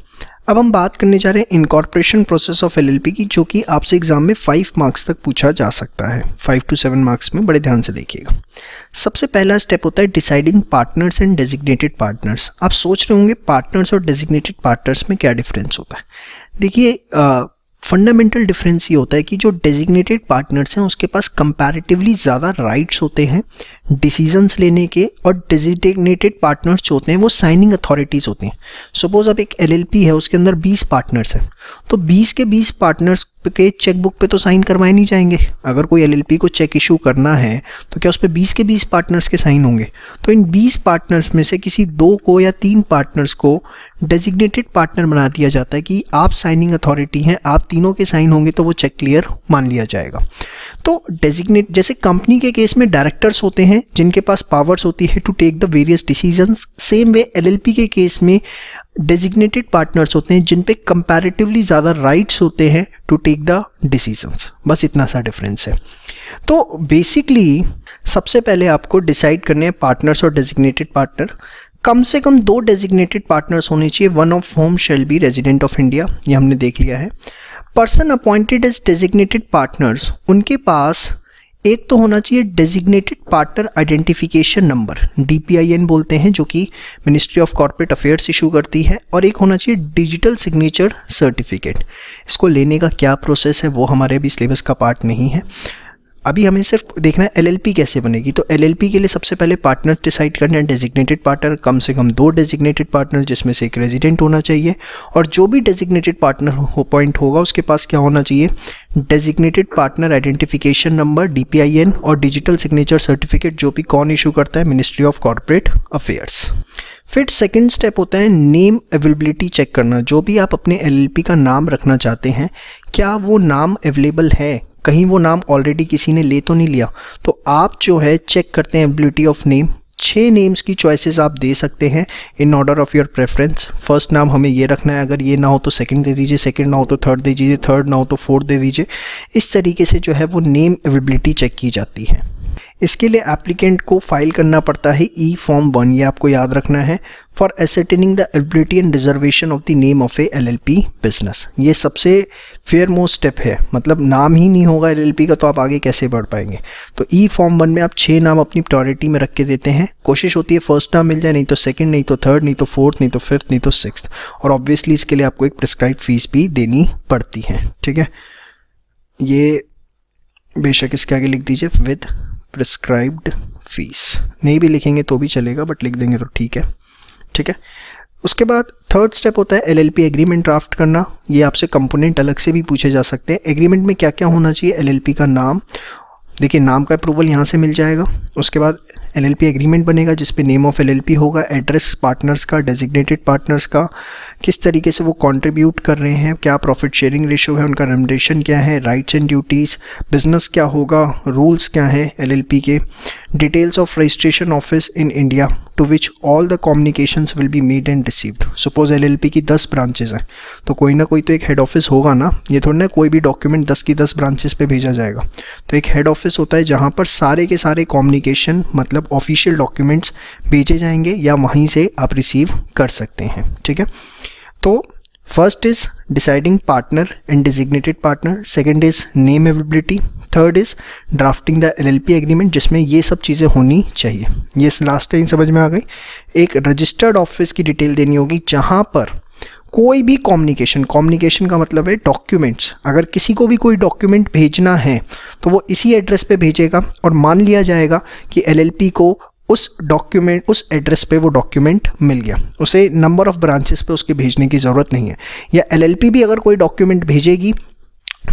अब हम बात करने जा रहे हैं इनकॉर्पोरेशन प्रोसेस ऑफ एलएलपी की जो कि आपसे एग्जाम में फाइव मार्क्स तक पूछा जा सकता है फाइव टू सेवन मार्क्स में बड़े ध्यान से देखिएगा सबसे पहला स्टेप होता है deciding partners and designated partners आप सोच रहे होंगे पार्टनर्स और डेजिग्नेटेड पार्टनर्स में क्या डिफरेंस होता है देखिए फंडामेंटल डिफरेंस ये होता है कि जो डेजिग्नेटेड पार्टनर्स हैं उसके पास कंपैरेटिवली ज़्यादा राइट्स होते हैं डिसीजंस लेने के और डिजिग्नेटेड पार्टनर्स जो होते हैं वो साइनिंग अथॉरिटीज़ होती हैं सपोज अब एक एलएलपी है उसके अंदर 20 पार्टनर्स हैं तो 20 के 20 पार्टनर्स के चेकबुक पे तो साइन करवाए नहीं जाएंगे अगर कोई एलएलपी को चेक इशू करना है तो क्या उस पर बीस के बीस पार्टनर्स के साइन होंगे तो इन बीस पार्टनर्स में से किसी दो को या तीन पार्टनर्स को डेजिग्नेटेड पार्टनर बना दिया जाता है कि आप साइनिंग अथॉरिटी हैं आप तीनों के साइन होंगे तो वो चेक क्लियर मान लिया जाएगा तो डेजिग्नेट जैसे कंपनी के केस में डायरेक्टर्स होते हैं जिनके पास पावर्स होती है to take the various decisions same way LLP के केस में डेजिग्नेटेड पार्टनर्स होते हैं जिन पे कंपैरेटिवली ज़्यादा राइट्स होते हैं टू टेक द डिसीजंस बस इतना सा डिफरेंस है तो बेसिकली सबसे पहले आपको डिसाइड करने हैं पार्टनर्स और डेजिग्नेटेड पार्टनर कम से कम दो डेजिग्नेटेड पार्टनर्स होने चाहिए one of home shall be resident of India ये हमने देख लिया है person appointed as designated partners उनके पास एक तो होना चाहिए designated partner identification number DPIN बोलते हैं जो कि ministry of corporate affairs issue करती है और एक होना चाहिए डिजिटल सिग्नेचर सर्टिफिकेट इसको लेने का क्या प्रोसेस है वो हमारे अभी सिलेबस का पार्ट नहीं है अभी हमें सिर्फ देखना है एलएलपी कैसे बनेगी तो एलएलपी के लिए सबसे पहले पार्टनर डिसाइड करना है डेजिग्नेटेड पार्टनर कम से कम दो डेजिग्नेटेड पार्टनर जिसमें से एक रेजिडेंट होना चाहिए और जो भी डेजिग्नेटेड पार्टनर हो पॉइंट होगा उसके पास क्या होना चाहिए designated partner identification number D और डिजिटल सिग्नेचर सर्टिफिकेट जो भी कौन इशू करता है मिनिस्ट्री ऑफ कॉरपोरेट अफेयर्स फिर सेकेंड स्टेप होता है नेम अवेलेबिलिटी चेक करना जो भी आप अपने एल का नाम रखना चाहते हैं क्या वो नाम अवेलेबल है कहीं वो नाम ऑलरेडी किसी ने ले तो नहीं लिया तो आप जो है चेक करते हैं एबिलिटी ऑफ नेम छः नेम्स की चॉइसेस आप दे सकते हैं in order of your preference first नाम हमें ये रखना है अगर ये ना हो तो सेकंड दे दीजिए सेकंड ना हो तो थर्ड दे दीजिए थर्ड ना हो तो फोर्थ दे दीजिए इस तरीके से जो है वो नेम एवेबिलिटी चेक की जाती है इसके लिए एप्लीकेंट को फाइल करना पड़ता है ई फॉर्म वन ये आपको याद रखना है for ascertaining the ability and reservation of the name of a LLP business ये सबसे फेयर मोस्ट स्टेप है मतलब नाम ही नहीं होगा एलएलपी का तो आप आगे कैसे बढ़ पाएंगे तो ई फॉर्म वन में आप छः नाम अपनी प्रायोरिटी में रख के देते हैं कोशिश होती है फर्स्ट नाम मिल जाए नहीं तो सेकेंड नहीं तो थर्ड नहीं तो फोर्थ नहीं तो फिफ्थ नहीं तो सिक्स और ऑब्वियसली इसके लिए आपको एक प्रिस्क्राइब फीस भी देनी पड़ती है ठीक है ये बेशक इसके आगे लिख दीजिए विद प्रिस्क्राइब्ड फीस नहीं भी लिखेंगे तो भी चलेगा बट लिख देंगे तो ठीक है ठीक है उसके बाद थर्ड स्टेप होता है एलएलपी एग्रीमेंट ड्राफ्ट करना ये आपसे कंपोनेंट अलग से भी पूछे जा सकते हैं एग्रीमेंट में क्या क्या होना चाहिए एलएलपी का नाम देखिए नाम का अप्रूवल यहाँ से मिल जाएगा उसके बाद एल एग्रीमेंट बनेगा जिसपे नेम ऑफ एल होगा एड्रेस पार्टनर्स का डेजिग्नेटेड पार्टनर्स का किस तरीके से वो कंट्रीब्यूट कर रहे हैं क्या प्रॉफिट शेयरिंग रेशो है उनका रेमडेशन क्या है राइट्स एंड ड्यूटीज़ बिजनेस क्या होगा रूल्स क्या है एलएलपी के registration office in India to which all the communication will be made and made suppose L L P की दस ब्रांचेज हैं तो कोई ना कोई तो एक हेड ऑफिस होगा ना ये थोड़ा ना कोई भी डॉक्यूमेंट दस की दस ब्रांचेस पर भेजा जाएगा तो एक हेड ऑफिस होता है जहाँ पर सारे के सारे कॉम्युनिकेशन मतलब ऑफिशियल डॉक्यूमेंट्स भेजे जाएंगे या वहीं से आप रिसीव कर सकते हैं ठीक है तो deciding partner deciding designated partner second is name is third is drafting the L L P agreement जिसमें ये सब चीज़ें होनी चाहिए ये लास्ट टाइम समझ में आ गई एक रजिस्टर्ड ऑफिस की डिटेल देनी होगी जहाँ पर कोई भी कम्युनिकेशन कम्युनिकेशन का मतलब है डॉक्यूमेंट्स अगर किसी को भी कोई डॉक्यूमेंट भेजना है तो वो इसी एड्रेस पे भेजेगा और मान लिया जाएगा कि एलएलपी को उस डॉक्यूमेंट उस एड्रेस पे वो डॉक्यूमेंट मिल गया उसे नंबर ऑफ ब्रांचेस पे उसके भेजने की ज़रूरत नहीं है या एलएलपी भी अगर कोई डॉक्यूमेंट भेजेगी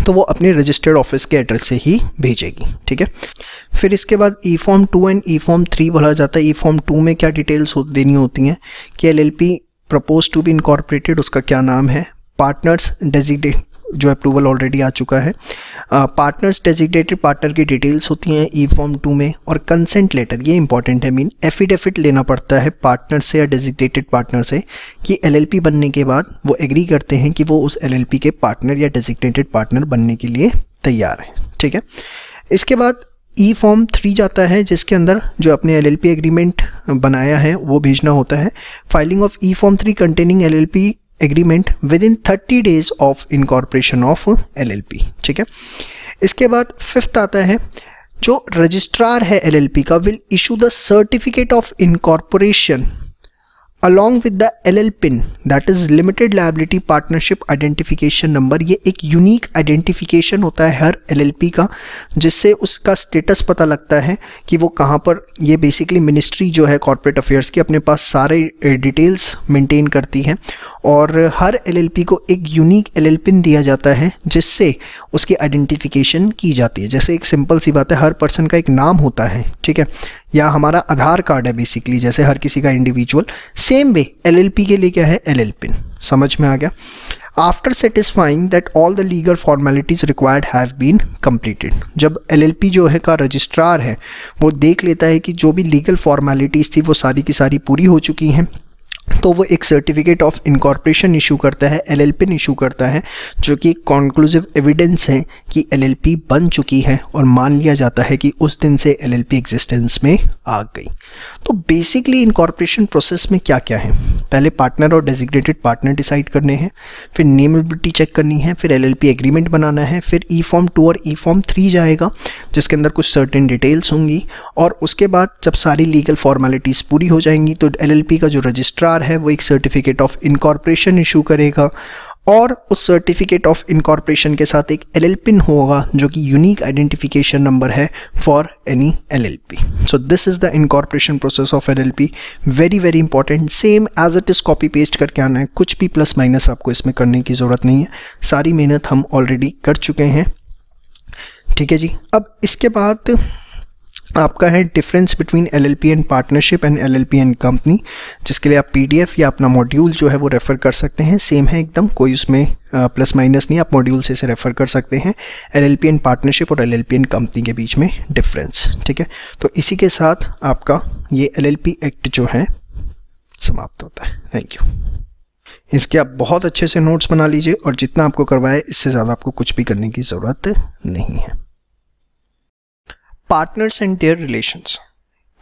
तो वो अपने रजिस्टर्ड ऑफिस के एड्रेस से ही भेजेगी ठीक है फिर इसके बाद E form two and E form three भरा जाता है ई फॉर्म टू में क्या डिटेल्स हो देनी होती हैं कि L L P propose to be incorporated उसका क्या नाम है पार्टनर्स डेजिग्नेट जो अप्रूवल ऑलरेडी आ चुका है पार्टनर्स डेजिग्नेटेड पार्टनर की डिटेल्स होती हैं ई फॉर्म टू में और कंसेंट लेटर ये इंपॉर्टेंट है मीन एफिडेविट लेना पड़ता है पार्टनर से या डेजिग्नेटेड पार्टनर से कि एलएलपी बनने के बाद वो एग्री करते हैं कि वो उस एलएलपी के पार्टनर या डेजिग्नेटेड पार्टनर बनने के लिए तैयार है ठीक है इसके बाद ई फॉर्म थ्री जाता है जिसके अंदर जो अपने एल एग्रीमेंट बनाया है वो भेजना होता है filing of E form three containing L agreement within thirty days of incorporation of LLP ठीक है इसके बाद फिफ्थ आता है जो रजिस्ट्रार है एलएलपी का will issue the certificate of incorporation along with the L L PIN that is limited liability partnership identification number ये एक यूनिक आइडेंटिफिकेशन होता है हर एल एल पी का जिससे उसका स्टेटस पता लगता है कि वो कहाँ पर ये बेसिकली मिनिस्ट्री जो है कॉरपोरेट अफेयर्स की अपने पास सारे डिटेल्स eh, मेंटेन करती है और हर एलएलपी को एक यूनिक एल पिन दिया जाता है जिससे उसकी आइडेंटिफिकेशन की जाती है जैसे एक सिंपल सी बात है हर पर्सन का एक नाम होता है ठीक है या हमारा आधार कार्ड है बेसिकली जैसे हर किसी का इंडिविजुअल सेम वे एलएलपी के लिए क्या है एल पिन समझ में आ गया after satisfying that all the legal formalities required have been completed जब एल जो है का रजिस्ट्रार है वो देख लेता है कि जो भी लीगल फॉर्मेलिटीज़ थी वो सारी की सारी पूरी हो चुकी हैं तो वो एक सर्टिफिकेट ऑफ इनकॉर्पोरेशन इशू करता है एल इशू करता है जो कि कॉन्क्लूसिव एविडेंस है कि एल बन चुकी है और मान लिया जाता है कि उस दिन से एल एल एग्जिस्टेंस में आ गई तो बेसिकली इनकॉर्पोरेशन प्रोसेस में क्या क्या है पहले पार्टनर और डेजिग्नेटेड पार्टनर डिसाइड करने हैं फिर नेमेबिलिटी चेक करनी है फिर एल एग्रीमेंट बनाना है फिर ई फॉर्म टू और ई फॉर्म थ्री जाएगा जिसके अंदर कुछ सर्टिन डिटेल्स होंगी और उसके बाद जब सारी लीगल फॉर्मेलिटीज़ पूरी हो जाएंगी तो एल का जो रजिस्ट्रार सरकार है वो एक सर्टिफिकेट ऑफ इनकॉर्पोरेशन इशू करेगा और उस सर्टिफिकेट ऑफ इनकॉर्पोरेशन के साथ एक एल पिन होगा जो कि यूनिक आइडेंटिफिकेशन नंबर है for any L L P so this is the incorporation process of L L P very very important same as it is copy paste करके आना है कुछ भी प्लस माइनस आपको इसमें करने की ज़रूरत नहीं है सारी मेहनत हम ऑलरेडी कर चुके हैं ठीक है जी अब इसके बाद आपका है difference between L L P and partnership and L L P and company जिसके लिए आप पी डी एफ या अपना मॉड्यूल जो है वो रेफ़र कर सकते हैं सेम है एकदम कोई उसमें प्लस माइनस नहीं आप मॉड्यूल से इसे रेफ़र कर सकते हैं L L P and partnership और L L P and company के बीच में डिफरेंस ठीक है तो इसी के साथ आपका ये एल एल पी एक्ट जो है समाप्त होता है थैंक यू इसके आप बहुत अच्छे से नोट्स बना लीजिए और जितना आपको करवाए इससे ज़्यादा आपको कुछ भी करने की ज़रूरत नहीं है Partners and their relations.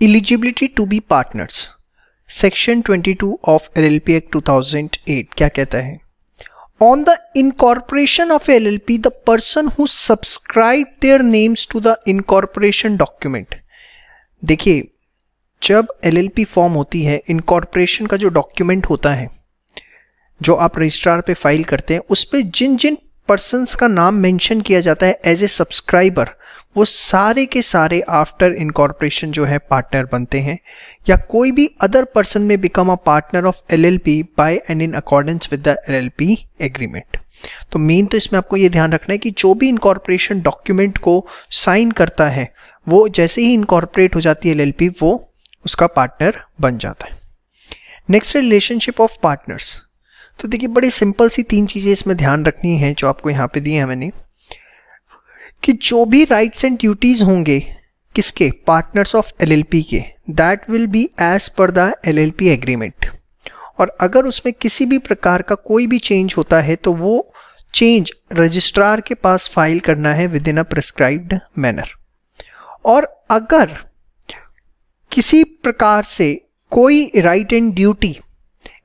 Eligibility to be partners. section 22 of llp act 2008 kya kehta hai on the incorporation of LLP, the person who subscribed their names to the incorporation document. dekhiye जब L L P form होती है incorporation का जो document होता है जो आप registrar पे फाइल करते हैं उस पर जिन जिन पर्सनस का नाम मेंशन किया जाता है एज ए सब्सक्राइबर वो सारे के सारे आफ्टर इनकॉर्पोरेशन जो है पार्टनर बनते हैं या कोई भी other person may become a partner of L L P by and in accordance with the L L P agreement तो मेन तो इसमें आपको ये ध्यान रखना है कि जो भी इनकॉर्पोरेशन डॉक्यूमेंट को साइन करता है वो जैसे ही इनकॉर्पोरेट हो जाती है एल एल पी वो उसका पार्टनर बन जाता है नेक्स्ट रिलेशनशिप ऑफ पार्टनर्स तो देखिए बड़ी सिंपल सी तीन चीज़ें इसमें ध्यान रखनी है जो आपको यहाँ पे दी है मैंने कि जो भी राइट्स एंड ड्यूटीज होंगे किसके पार्टनर्स ऑफ एलएलपी के that will be as per the LLP agreement और अगर उसमें किसी भी प्रकार का कोई भी चेंज होता है तो वो चेंज रजिस्ट्रार के पास फाइल करना है within a prescribed manner और अगर किसी प्रकार से कोई राइट एंड ड्यूटी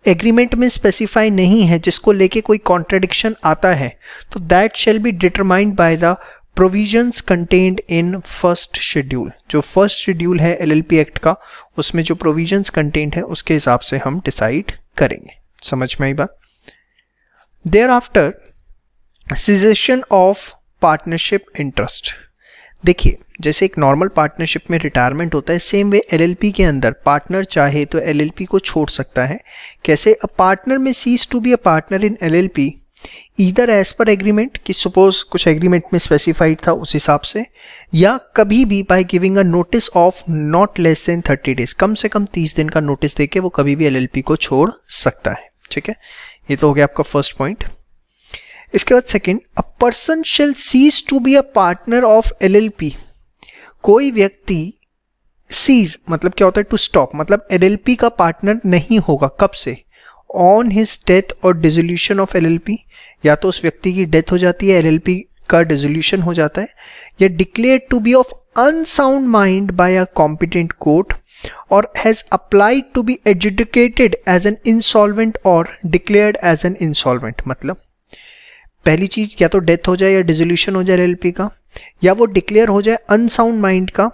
एग्रीमेंट में स्पेसिफाई नहीं है जिसको लेके कोई कॉन्ट्रडिक्शन आता है तो that shall be determined by the provisions contained in first schedule जो फर्स्ट शेड्यूल है एलएलपी एक्ट का उसमें जो प्रोविजंस कंटेंट है उसके हिसाब से हम डिसाइड करेंगे समझ में आई बात thereafter cessation of partnership interest देखिए जैसे एक नॉर्मल पार्टनरशिप में रिटायरमेंट होता है सेम वे एलएलपी के अंदर पार्टनर चाहे तो एलएलपी को छोड़ सकता है कैसे अ पार्टनर में cease to be a partner in LLP इधर एज पर एग्रीमेंट कि सपोज कुछ एग्रीमेंट में स्पेसिफाइड था उस हिसाब से या कभी भी by giving a notice of not less than thirty days कम से कम तीस दिन का नोटिस देके वो कभी भी एलएलपी को छोड़ सकता है ठीक है ये तो हो गया आपका फर्स्ट पॉइंट इसके बाद second a person shall cease to be a partner of L कोई व्यक्ति सीज मतलब क्या होता है टू स्टॉप मतलब एल का पार्टनर नहीं होगा कब से ऑन हिज डेथ और डिजोल्यूशन ऑफ एल या तो उस व्यक्ति की डेथ हो जाती है एल का डिजोल्यूशन हो जाता है या declare to be of unsound mind by a competent court और has applied to be adjudicated as an insolvent और declared एज एन insolvent मतलब पहली चीज या तो डेथ हो जाए या डिजोल्यूशन हो जाए एल का या वो डिक्लेयर हो जाए अनसाउंड माइंड का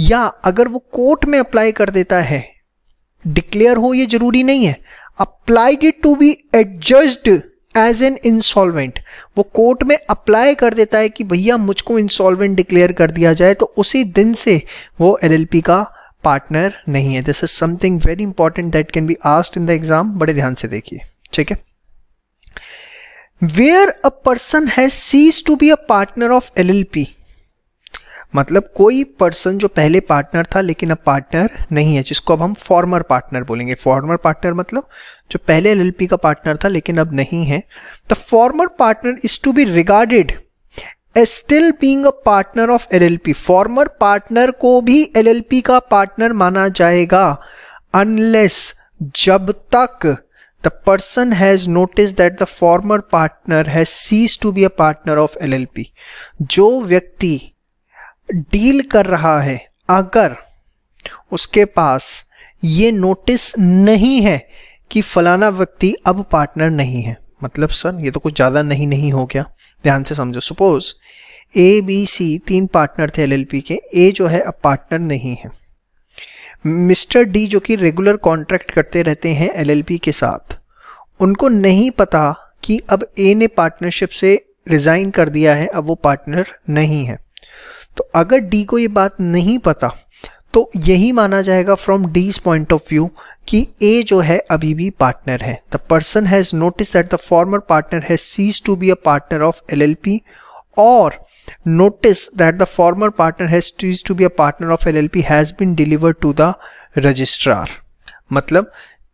या अगर वो कोर्ट में अप्लाई कर देता है डिक्लेयर हो ये जरूरी नहीं है applied it to be adjust as an insolvent वो कोर्ट में अप्लाई कर देता है कि भैया मुझको इंसॉल्वेंट डिक्लेयर कर दिया जाए तो उसी दिन से वो एल एल पी का पार्टनर नहीं है this is something very important that can be asked in the exam बड़े ध्यान से देखिए ठीक है where a person has cease to be a partner of L L P मतलब कोई पर्सन जो पहले पार्टनर था लेकिन अब पार्टनर नहीं है जिसको अब हम फॉर्मर पार्टनर बोलेंगे फॉर्मर पार्टनर मतलब जो पहले एल का पार्टनर था लेकिन अब नहीं है the former partner is to be regarded still being a partner of L former partner को भी एल एल पी का पार्टनर माना जाएगा अनलेस जब तक the person has notice that the former partner has cease to be a partner of L L P जो व्यक्ति deal कर रहा है अगर उसके पास ये नोटिस नहीं है कि फलाना व्यक्ति अब पार्टनर नहीं है मतलब सर ये तो कुछ ज़्यादा नहीं नहीं हो गया ध्यान से समझो सपोज ए बी सी तीन पार्टनर थे एलएलपी के ए जो है अब पार्टनर नहीं है मिस्टर डी जो कि रेगुलर कॉन्ट्रैक्ट करते रहते हैं एलएलपी के साथ उनको नहीं पता कि अब ए ने पार्टनरशिप से रिज़ाइन कर दिया है अब वो पार्टनर नहीं है तो अगर डी को ये बात नहीं पता तो यही माना जाएगा from these point of view कि ए जो है अभी भी पार्टनर है the person has notice that the former partner has cease to be a partner of L L P that the former partner has cease to be a partner of partner of LLP has been delivered to मतलब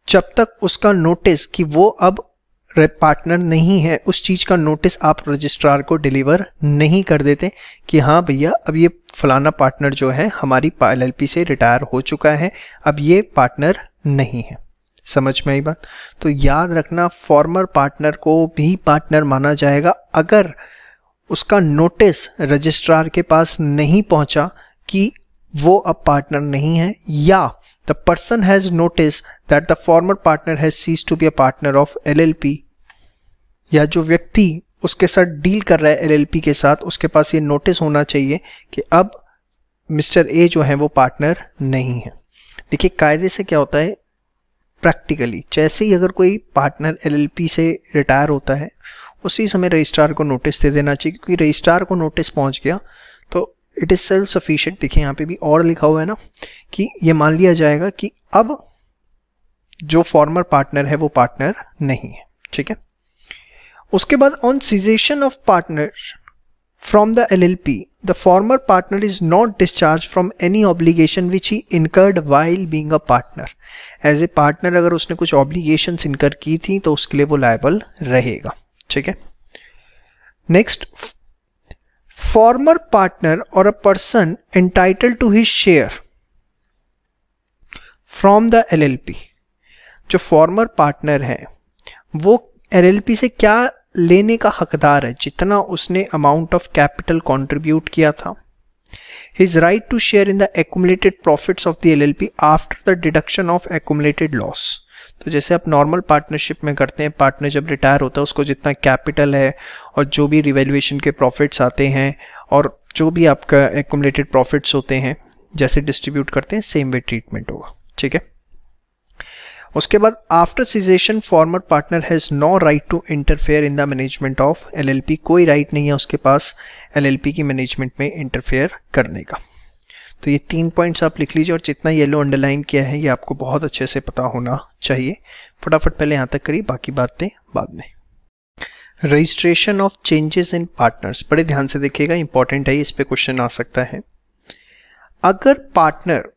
जब तक उसका notice कि वो अब partner नहीं है उस चीज़ का नोटिस आप रजिस्ट्रार को डिलीवर नहीं कर देते कि हाँ भैया अब ये फलाना पार्टनर जो है हमारी एल से रिटायर हो चुका है अब ये पार्टनर नहीं है समझ में आई बात तो याद रखना फॉर्मर पार्टनर को भी पार्टनर माना जाएगा अगर उसका नोटिस रजिस्ट्रार के पास नहीं पहुंचा कि वो अब पार्टनर नहीं है या the person has notice that the former partner has cease to be a partner of LLP या जो व्यक्ति उसके साथ डील कर रहा है एलएलपी के साथ उसके पास ये नोटिस होना चाहिए कि अब मिस्टर ए जो है वो पार्टनर नहीं है देखिए कायदे से क्या होता है प्रैक्टिकली जैसे ही अगर कोई पार्टनर एलएलपी से रिटायर होता है उसी समय रजिस्ट्रार को नोटिस दे देना चाहिए क्योंकि रजिस्ट्रार को नोटिस पहुंच गया तो इट इज़ सेल्फ सफिशियंट देखिए यहाँ पे भी और लिखा हुआ है ना कि ये मान लिया जाएगा कि अब जो फॉर्मर पार्टनर है वो पार्टनर नहीं है ठीक है उसके बाद on cessation of partner from the L L P the former partner is not discharge from any obligation which he incurred while being a partner as a partner अगर उसने कुछ ऑब्लीगेशन इनकर की थी तो उसके लिए वो लाइबल रहेगा ठीक है नेक्स्ट फॉर्मर पार्टनर और a person entitle to his share from the L L P जो फॉर्मर पार्टनर है वो एल एल पी से क्या लेने का हकदार है जितना उसने अमाउंट ऑफ कैपिटल कंट्रीब्यूट किया था to share in the in profit of profits L L P after the deduction of accumulated loss तो जैसे आप नॉर्मल पार्टनरशिप में करते हैं पार्टनर जब रिटायर होता है उसको जितना कैपिटल है और जो भी रिवेल्यूएशन के प्रॉफिट्स आते हैं और जो भी आपका एक्यूमलेटेड प्रॉफिट्स होते हैं जैसे डिस्ट्रीब्यूट करते हैं सेम वे ट्रीटमेंट होगा ठीक है उसके बाद after cessation former partner has no right to interfere in the management of LLP कोई राइट नहीं है उसके पास एलएलपी की मैनेजमेंट में इंटरफेयर करने का तो ये तीन पॉइंट्स आप लिख लीजिए और जितना येलो अंडरलाइन किया है ये आपको बहुत अच्छे से पता होना चाहिए फटाफट पहले यहाँ तक करिए बाकी बातें बाद में registration of changes in partners बड़े ध्यान से देखिएगा इंपॉर्टेंट है इस पर क्वेश्चन आ सकता है अगर पार्टनर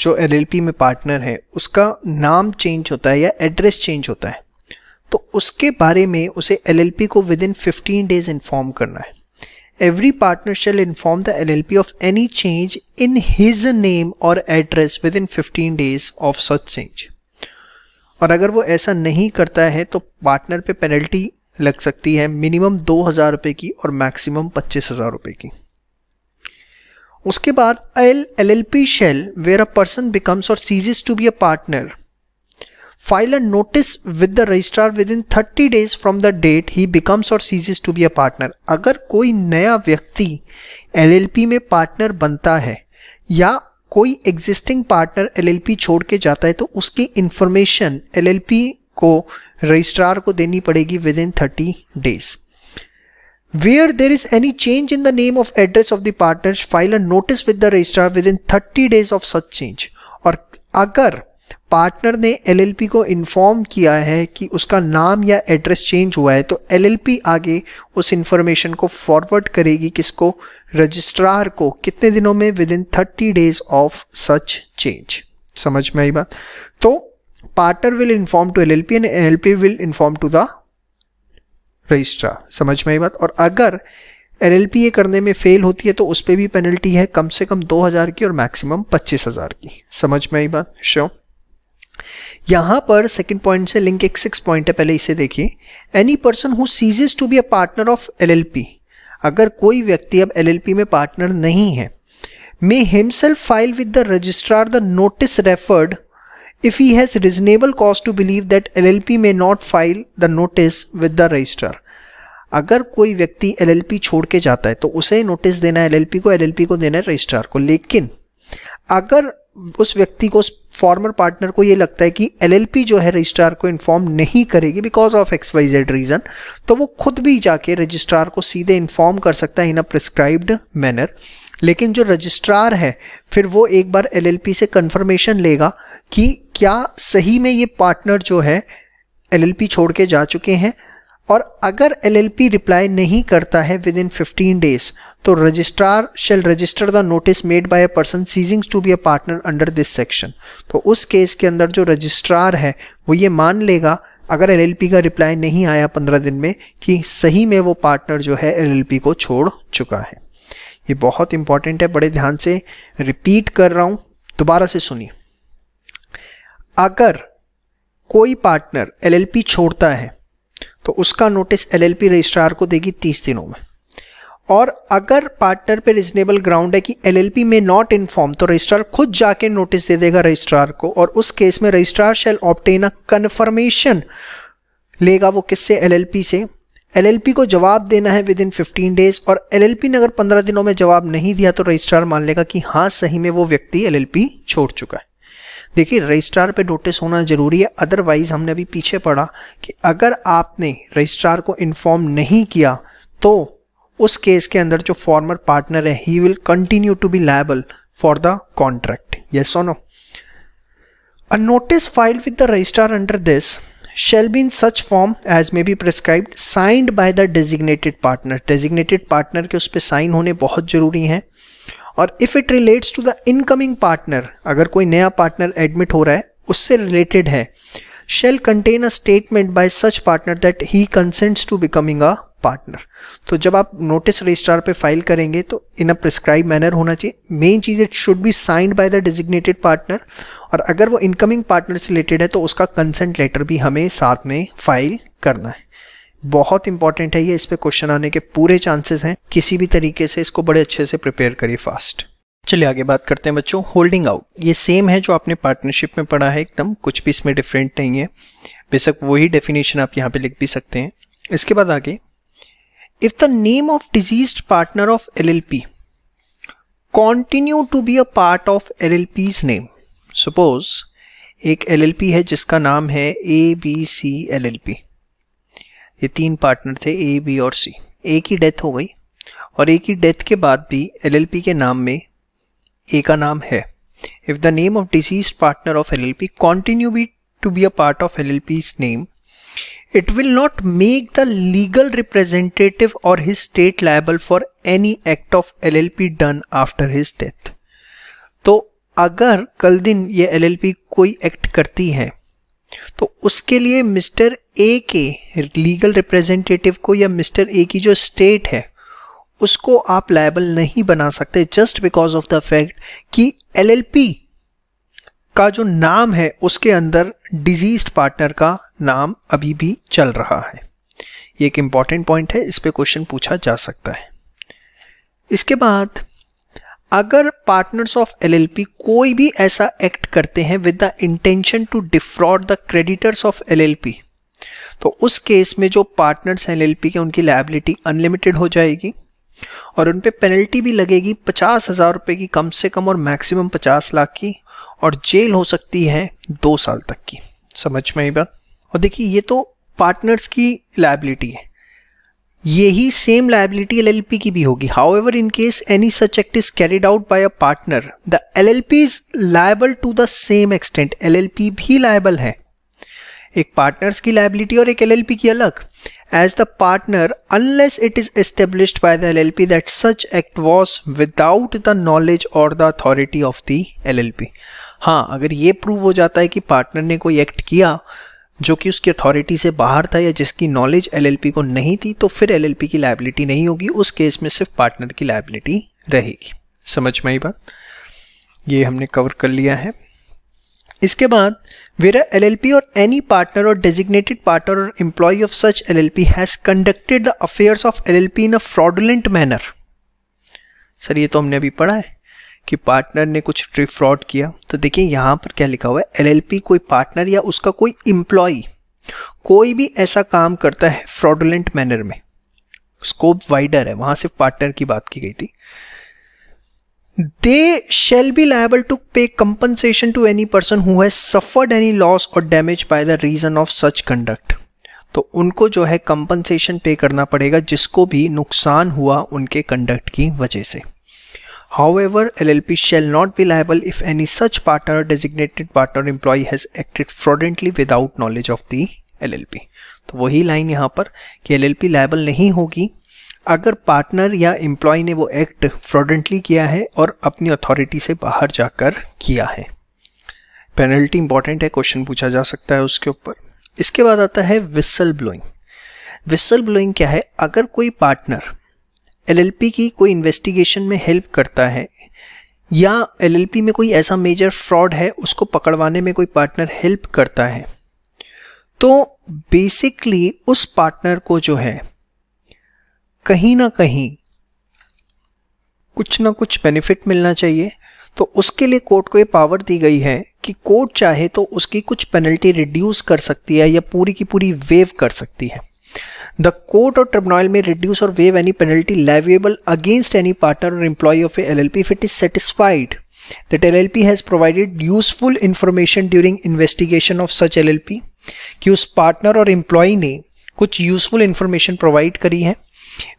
जो एल में पार्टनर है उसका नाम चेंज होता है या एड्रेस चेंज होता है तो उसके बारे में उसे एल को within fifteen days inform करना है every partner shall inform the LLP of any change in his name or address within 15 days of such change. और अगर वो ऐसा नहीं करता है तो पार्टनर पे पेनल्टी लग सकती है मिनिमम दो हज़ार रुपये की और मैक्सिमम पच्चीस हज़ार रुपये की उसके बाद L L L P shall where a person becomes और ceases to be a partner file a notice with the registrar within thirty days from the date he becomes और ceases to be a partner अगर कोई नया व्यक्ति L L P में partner बनता है या कोई existing partner L L P छोड़ के जाता है तो उसकी इन्फॉर्मेशन पी को रजिस्ट्रार को देनी पड़ेगी within thirty days Where there is any change in the name of address of the partners, file a notice with the registrar within 30 days of such change. और अगर partner ने LLP को inform किया है कि उसका नाम या एड्रेस चेंज हुआ है तो एलएलपी आगे उस इंफॉर्मेशन को फॉरवर्ड करेगी किसको रजिस्ट्रार को कितने दिनों में within thirty days of such change समझ में आई बात तो partner will inform to LLP and LLP will inform to the registrar समझ में आई बात और अगर एल करने में फेल होती है तो उस पर भी पेनल्टी है कम से कम 2000 की और मैक्सिमम 25000 की समझ में आई बात शो यहां पर सेकंड पॉइंट से लिंक एक सिक्स पॉइंट है पहले इसे देखिए any person who ceases to be a partner of LLP अगर कोई व्यक्ति अब एलएलपी में पार्टनर नहीं है may himself file with the registrar the notice referred if he has reasonable cause to believe that LLP may not file the notice with the registrar. अगर कोई व्यक्ति LLP छोड़ के जाता है तो उसे नोटिस देना है LLP को LLP को देना है रजिस्ट्रार को लेकिन अगर उस व्यक्ति को फॉर्मर पार्टनर को ये लगता है कि LLP जो है रजिस्ट्रार को इन्फॉर्म नहीं करेगी because of X Y Z reason तो वो खुद भी जाके रजिस्ट्रार को सीधे इन्फॉर्म कर सकता है इन अ प्रिस्क्राइब्ड मैनर लेकिन जो रजिस्ट्रार है फिर वो एक बार एलएलपी से कंफर्मेशन लेगा कि क्या सही में ये पार्टनर जो है एलएलपी छोड़ के जा चुके हैं और अगर एलएलपी रिप्लाई नहीं करता है विद इन फिफ्टीन डेज तो registrar shall register the notice made by a person ceasing to be a partner under this section तो उस केस के अंदर जो रजिस्ट्रार है वो ये मान लेगा अगर पी का रिप्लाई नहीं आया पंद्रह दिन में कि सही में वो पार्टनर जो है पी को छोड़ चुका है ये बहुत इंपॉर्टेंट है बड़े ध्यान से रिपीट कर रहा हूं दोबारा से सुनिए अगर कोई पार्टनर एलएलपी छोड़ता है तो उसका नोटिस एलएलपी रजिस्ट्रार को देगी तीस दिनों में और अगर पार्टनर पे रिजनेबल ग्राउंड है कि एल एल पी में नॉट इन्फॉर्म तो रजिस्ट्रार खुद जाके नोटिस दे देगा रजिस्ट्रार को और उस केस में registrar shall obtain a confirmation लेगा वो किससे एल एल पी से एलएलपी को जवाब देना है विद इन फिफ्टीन डेज और एलएलपी ने अगर पंद्रह दिनों में जवाब नहीं दिया तो रजिस्ट्रार मान लेगा कि हाँ सही में वो व्यक्ति एलएलपी छोड़ चुका है देखिए रजिस्ट्रार पे नोटिस होना जरूरी है अदरवाइज हमने अभी पीछे पढ़ा कि अगर आपने रजिस्ट्रार को इन्फॉर्म नहीं किया तो उस केस के अंदर जो फॉर्मर पार्टनर है he will continue to be liable for the contract ये और no a notice file with the registrar under this shall be in such form as may be prescribed signed by the designated partner designated partner ke us pe sign hone bahut zaruri हैं aur if it relates to the incoming partner agar koi naya partner admit ho raha hai usse related hai shall contain a statement by such partner that he consents to becoming a partner तो जब आप notice registrar पे file करेंगे तो इन a prescribe manner होना चाहिए main चीज़ it should be signed by the designated partner और अगर वो इनकमिंग पार्टनर से रिलेटेड है तो उसका कंसेंट लेटर भी हमें साथ में फाइल करना है बहुत इंपॉर्टेंट है ये इस पर क्वेश्चन आने के पूरे चांसेस हैं किसी भी तरीके से इसको बड़े अच्छे से प्रिपेयर करिए फास्ट चलिए आगे बात करते हैं बच्चों होल्डिंग आउट ये सेम है जो आपने पार्टनरशिप में पढ़ा है एकदम कुछ भी इसमें डिफरेंट नहीं है बेशक वही डेफिनेशन आप यहाँ पे लिख भी सकते हैं इसके बाद आगे if the name of deceased partner of L L P continue to be a part of L L P's name suppose एक एल एल पी है जिसका नाम है A B C L L P ये तीन पार्टनर थे A B और सी ए की डेथ हो गई और ए की डेथ के बाद भी एल एल पी के नाम में ए का नाम है if the name of deceased partner of L L P continue be to be a part of L L P's name it will not make the legal representative और his estate liable for any act of L L P done after his death तो अगर कल दिन ये L L P कोई act करती है तो उसके लिए मिस्टर ए के लीगल रिप्रेजेंटेटिव को या मिस्टर ए की जो स्टेट है उसको आप लाइबल नहीं बना सकते just because of the fact कि एल का जो नाम है उसके अंदर डिजीज पार्टनर का नाम अभी भी चल रहा है ये एक इंपॉर्टेंट पॉइंट है इस पर क्वेश्चन पूछा जा सकता है इसके बाद अगर पार्टनर्स ऑफ एलएलपी कोई भी ऐसा एक्ट करते हैं with the intention to defraud the creditors of LLP तो उस केस में जो पार्टनर्स हैं एलएलपी के उनकी लाइबिलिटी अनलिमिटेड हो जाएगी और उन पर पेनल्टी भी लगेगी पचास हजार रुपये की कम से कम और मैक्सिमम पचास लाख की और जेल हो सकती है दो साल तक की समझ में ही बात और देखिए ये तो पार्टनर्स की लाइबिलिटी है यही सेम लाइबिलिटी एलएलपी की भी होगी however in case any such act is carried out by a partner the L L P is liable to the same extent P भी लाइबल है एक पार्टनर्स की लाइबिलिटी और एक पी की अलग as the partner unless it is established by the LLP that such act was without the knowledge or the authority of the LLP. हाँ अगर ये प्रूव हो जाता है कि पार्टनर ने कोई एक्ट किया जो कि उसकी अथॉरिटी से बाहर था या जिसकी नॉलेज एलएलपी को नहीं थी तो फिर एलएलपी की लाइबिलिटी नहीं होगी उस केस में सिर्फ पार्टनर की लाइबिलिटी रहेगी समझ में आई बात ये हमने कवर कर लिया है इसके बाद L L where a LLP or any partner or designated partner or L of such LLP has conducted the affairs L LLP in a fraudulent manner sir ये तो हमने अभी पढ़ा है कि पार्टनर ने कुछ फ्रॉड किया तो देखिए यहाँ पर क्या लिखा हुआ है एलएलपी कोई पार्टनर या उसका कोई एम्प्लॉय कोई भी ऐसा काम करता है फ्रॉडुलेंट मैनर में स्कोप वाइडर है वहाँ सिर्फ पार्टनर की बात की गई थी they shall be liable to pay compensation to any person who has suffered any loss और damage by the reason of such conduct तो उनको जो है कंपनसेशन पे करना पड़ेगा जिसको भी नुकसान हुआ उनके कंडक्ट की वजह से however L L P shall not be liable if any such partner designated partner employ has acted fraudulently without knowledge of the L L P तो वही लाइन यहाँ पर कि एल एल पी लाइबल नहीं होगी अगर partner या employ ने वो एक्ट फ्रॉडेंटली किया है और अपनी अथॉरिटी से बाहर जाकर किया है पेनल्टी इंपॉर्टेंट है क्वेश्चन पूछा जा सकता है उसके ऊपर इसके बाद आता है विसल ब्लोइंग विसल ब्लोइंग क्या है अगर कोई पार्टनर एलएलपी की कोई इन्वेस्टिगेशन में हेल्प करता है या एलएलपी में कोई ऐसा मेजर फ्रॉड है उसको पकड़वाने में कोई पार्टनर हेल्प करता है तो बेसिकली उस पार्टनर को जो है कहीं ना कहीं कुछ ना कुछ बेनिफिट मिलना चाहिए तो उसके लिए कोर्ट को ये पावर दी गई है कि कोर्ट चाहे तो उसकी कुछ पेनल्टी रिड्यूस कर सकती है या पूरी की पूरी वेव कर सकती है द कोर्ट और ट्रिब्यूनल में रिड्यूस और waive any penalty leviable against any partner और employ of L L P if it is satisfied L L P has provided useful information during investigation of such L L P कि उस partner और employ ने कुछ useful information provide करी है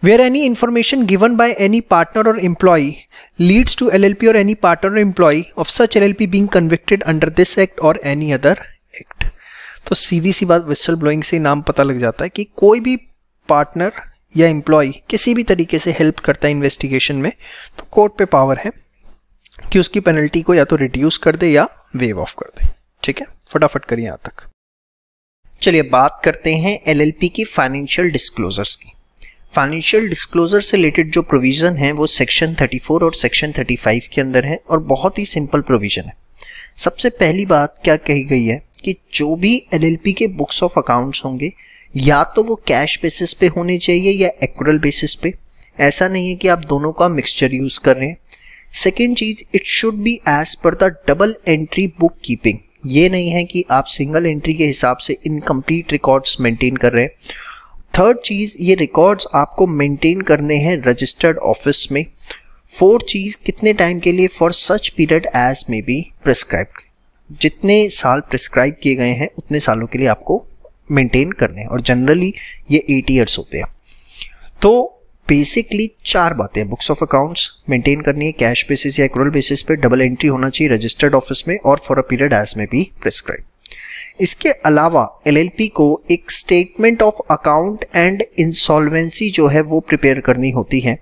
where any information given by any partner or employee leads to LLP or any partner or employee of such LLP being convicted under this act or any other act. तो सीधी सी बात whistle blowing से नाम पता लग जाता है कि कोई भी पार्टनर या एम्प्लॉय किसी भी तरीके से हेल्प करता है इन्वेस्टिगेशन में तो कोर्ट पे पावर है कि उसकी पेनल्टी को या तो रिड्यूस कर दे या वेव ऑफ कर दे ठीक है फटाफट करिए यहां तक चलिए बात करते हैं एलएलपी की फाइनेंशियल डिस्क्लोजर्स की फाइनेंशियल डिस्क्लोजर से रिलेटेड जो प्रोविजन है वो सेक्शन 34 और सेक्शन 35 के अंदर है और बहुत ही सिंपल प्रोविजन है सबसे पहली बात क्या कही गई है कि जो भी एल के बुक्स ऑफ अकाउंट्स होंगे या तो वो कैश बेसिस पे होने चाहिए या एक्ल बेसिस पे ऐसा नहीं है कि आप दोनों का मिक्सचर यूज कर रहे हैं सेकेंड चीज it should be as per the double entry book keeping ये नहीं है कि आप सिंगल एंट्री के हिसाब से इनकम्प्लीट रिकॉर्ड्स मेंटेन कर रहे हैं थर्ड चीज़ ये रिकॉर्ड्स आपको मेंटेन करने हैं रजिस्टर्ड ऑफिस में फोर्थ चीज़ कितने टाइम के लिए for such period as may be prescribe जितने साल प्रिस्क्राइब किए गए हैं उतने सालों के लिए आपको मेंटेन करने हैं और जनरली ये एट ईयर्स होते हैं तो बेसिकली चार बातें बुक्स ऑफ अकाउंट्स मेंटेन करनी है कैश बेसिस या एक बेसिस पे डबल एंट्री होना चाहिए रजिस्टर्ड ऑफिस में और फॉर अ पीरियड एज में भी प्रिस्क्राइब इसके अलावा एलएलपी को एक statement of account and insolvency जो है वो प्रिपेयर करनी होती है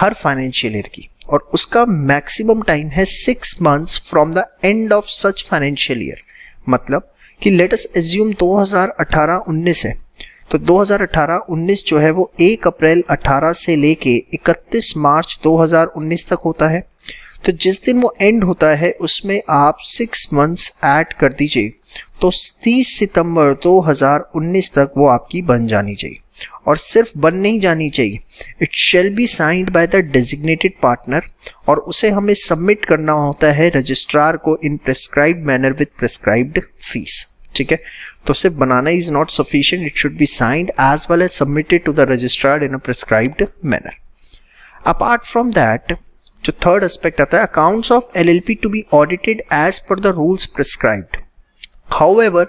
हर फाइनेंशियल ईयर की और उसका मैक्सिमम टाइम है six months from the end of such financial year मतलब कि लेटस एज्यूम 2018-19 है तो 2018-19 जो है वो 1 अप्रैल 18 से लेके 31 मार्च 2019 तक होता है तो जिस दिन वो एंड होता है उसमें आप सिक्स मंथ्स ऐड कर दीजिए तो 30 सितंबर 2019 तक वो आपकी बन जानी चाहिए और सिर्फ बन नहीं जानी चाहिए it shall be signed by the designated partner और उसे हमें सबमिट करना होता है रजिस्ट्रार को in prescribe manner with prescribed fees ठीक है तो सिर्फ बनाना is not sufficient it should be signed as well as submitted to the registrar in a prescribed manner apart from that जो थर्ड एस्पेक्ट आता है accounts of L L P to be audited as per the rules prescribe however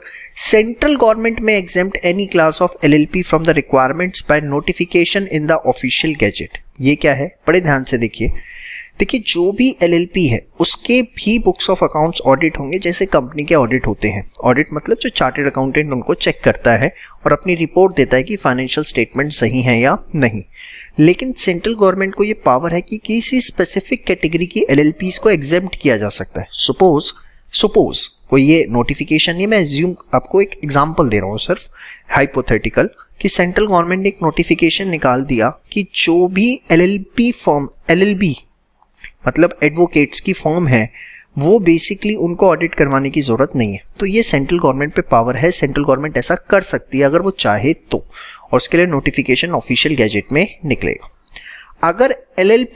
central government में exempt any class of L L P from the requirement by notification in the official gazette ये क्या है बड़े ध्यान से देखिए देखिए जो भी एलएलपी है उसके भी बुक्स ऑफ अकाउंट्स ऑडिट होंगे जैसे कंपनी के ऑडिट होते हैं ऑडिट मतलब जो चार्टेड अकाउंटेंट उनको चेक करता है और अपनी रिपोर्ट देता है कि फाइनेंशियल स्टेटमेंट सही है या नहीं लेकिन सेंट्रल गवर्नमेंट को ये पावर है कि किसी स्पेसिफिक कैटेगरी की एल को एग्जेम्प्ट किया जा सकता है सपोज सपोज कोई ये नोटिफिकेशन नहीं मैं एज्यूम आपको एक एग्जाम्पल दे रहा हूँ सिर्फ हाइपोथेटिकल कि सेंट्रल गवर्नमेंट ने एक नोटिफिकेशन निकाल दिया कि जो भी एल एल फॉर्म एल मतलब एडवोकेट्स की फॉर्म है वो बेसिकली उनको ऑडिट करवाने की ज़रूरत नहीं है तो ये सेंट्रल गवर्नमेंट पे पावर है सेंट्रल गवर्नमेंट ऐसा कर सकती है अगर वो चाहे तो और उसके लिए नोटिफिकेशन ऑफिशियल गैजेट में निकलेगा अगर एल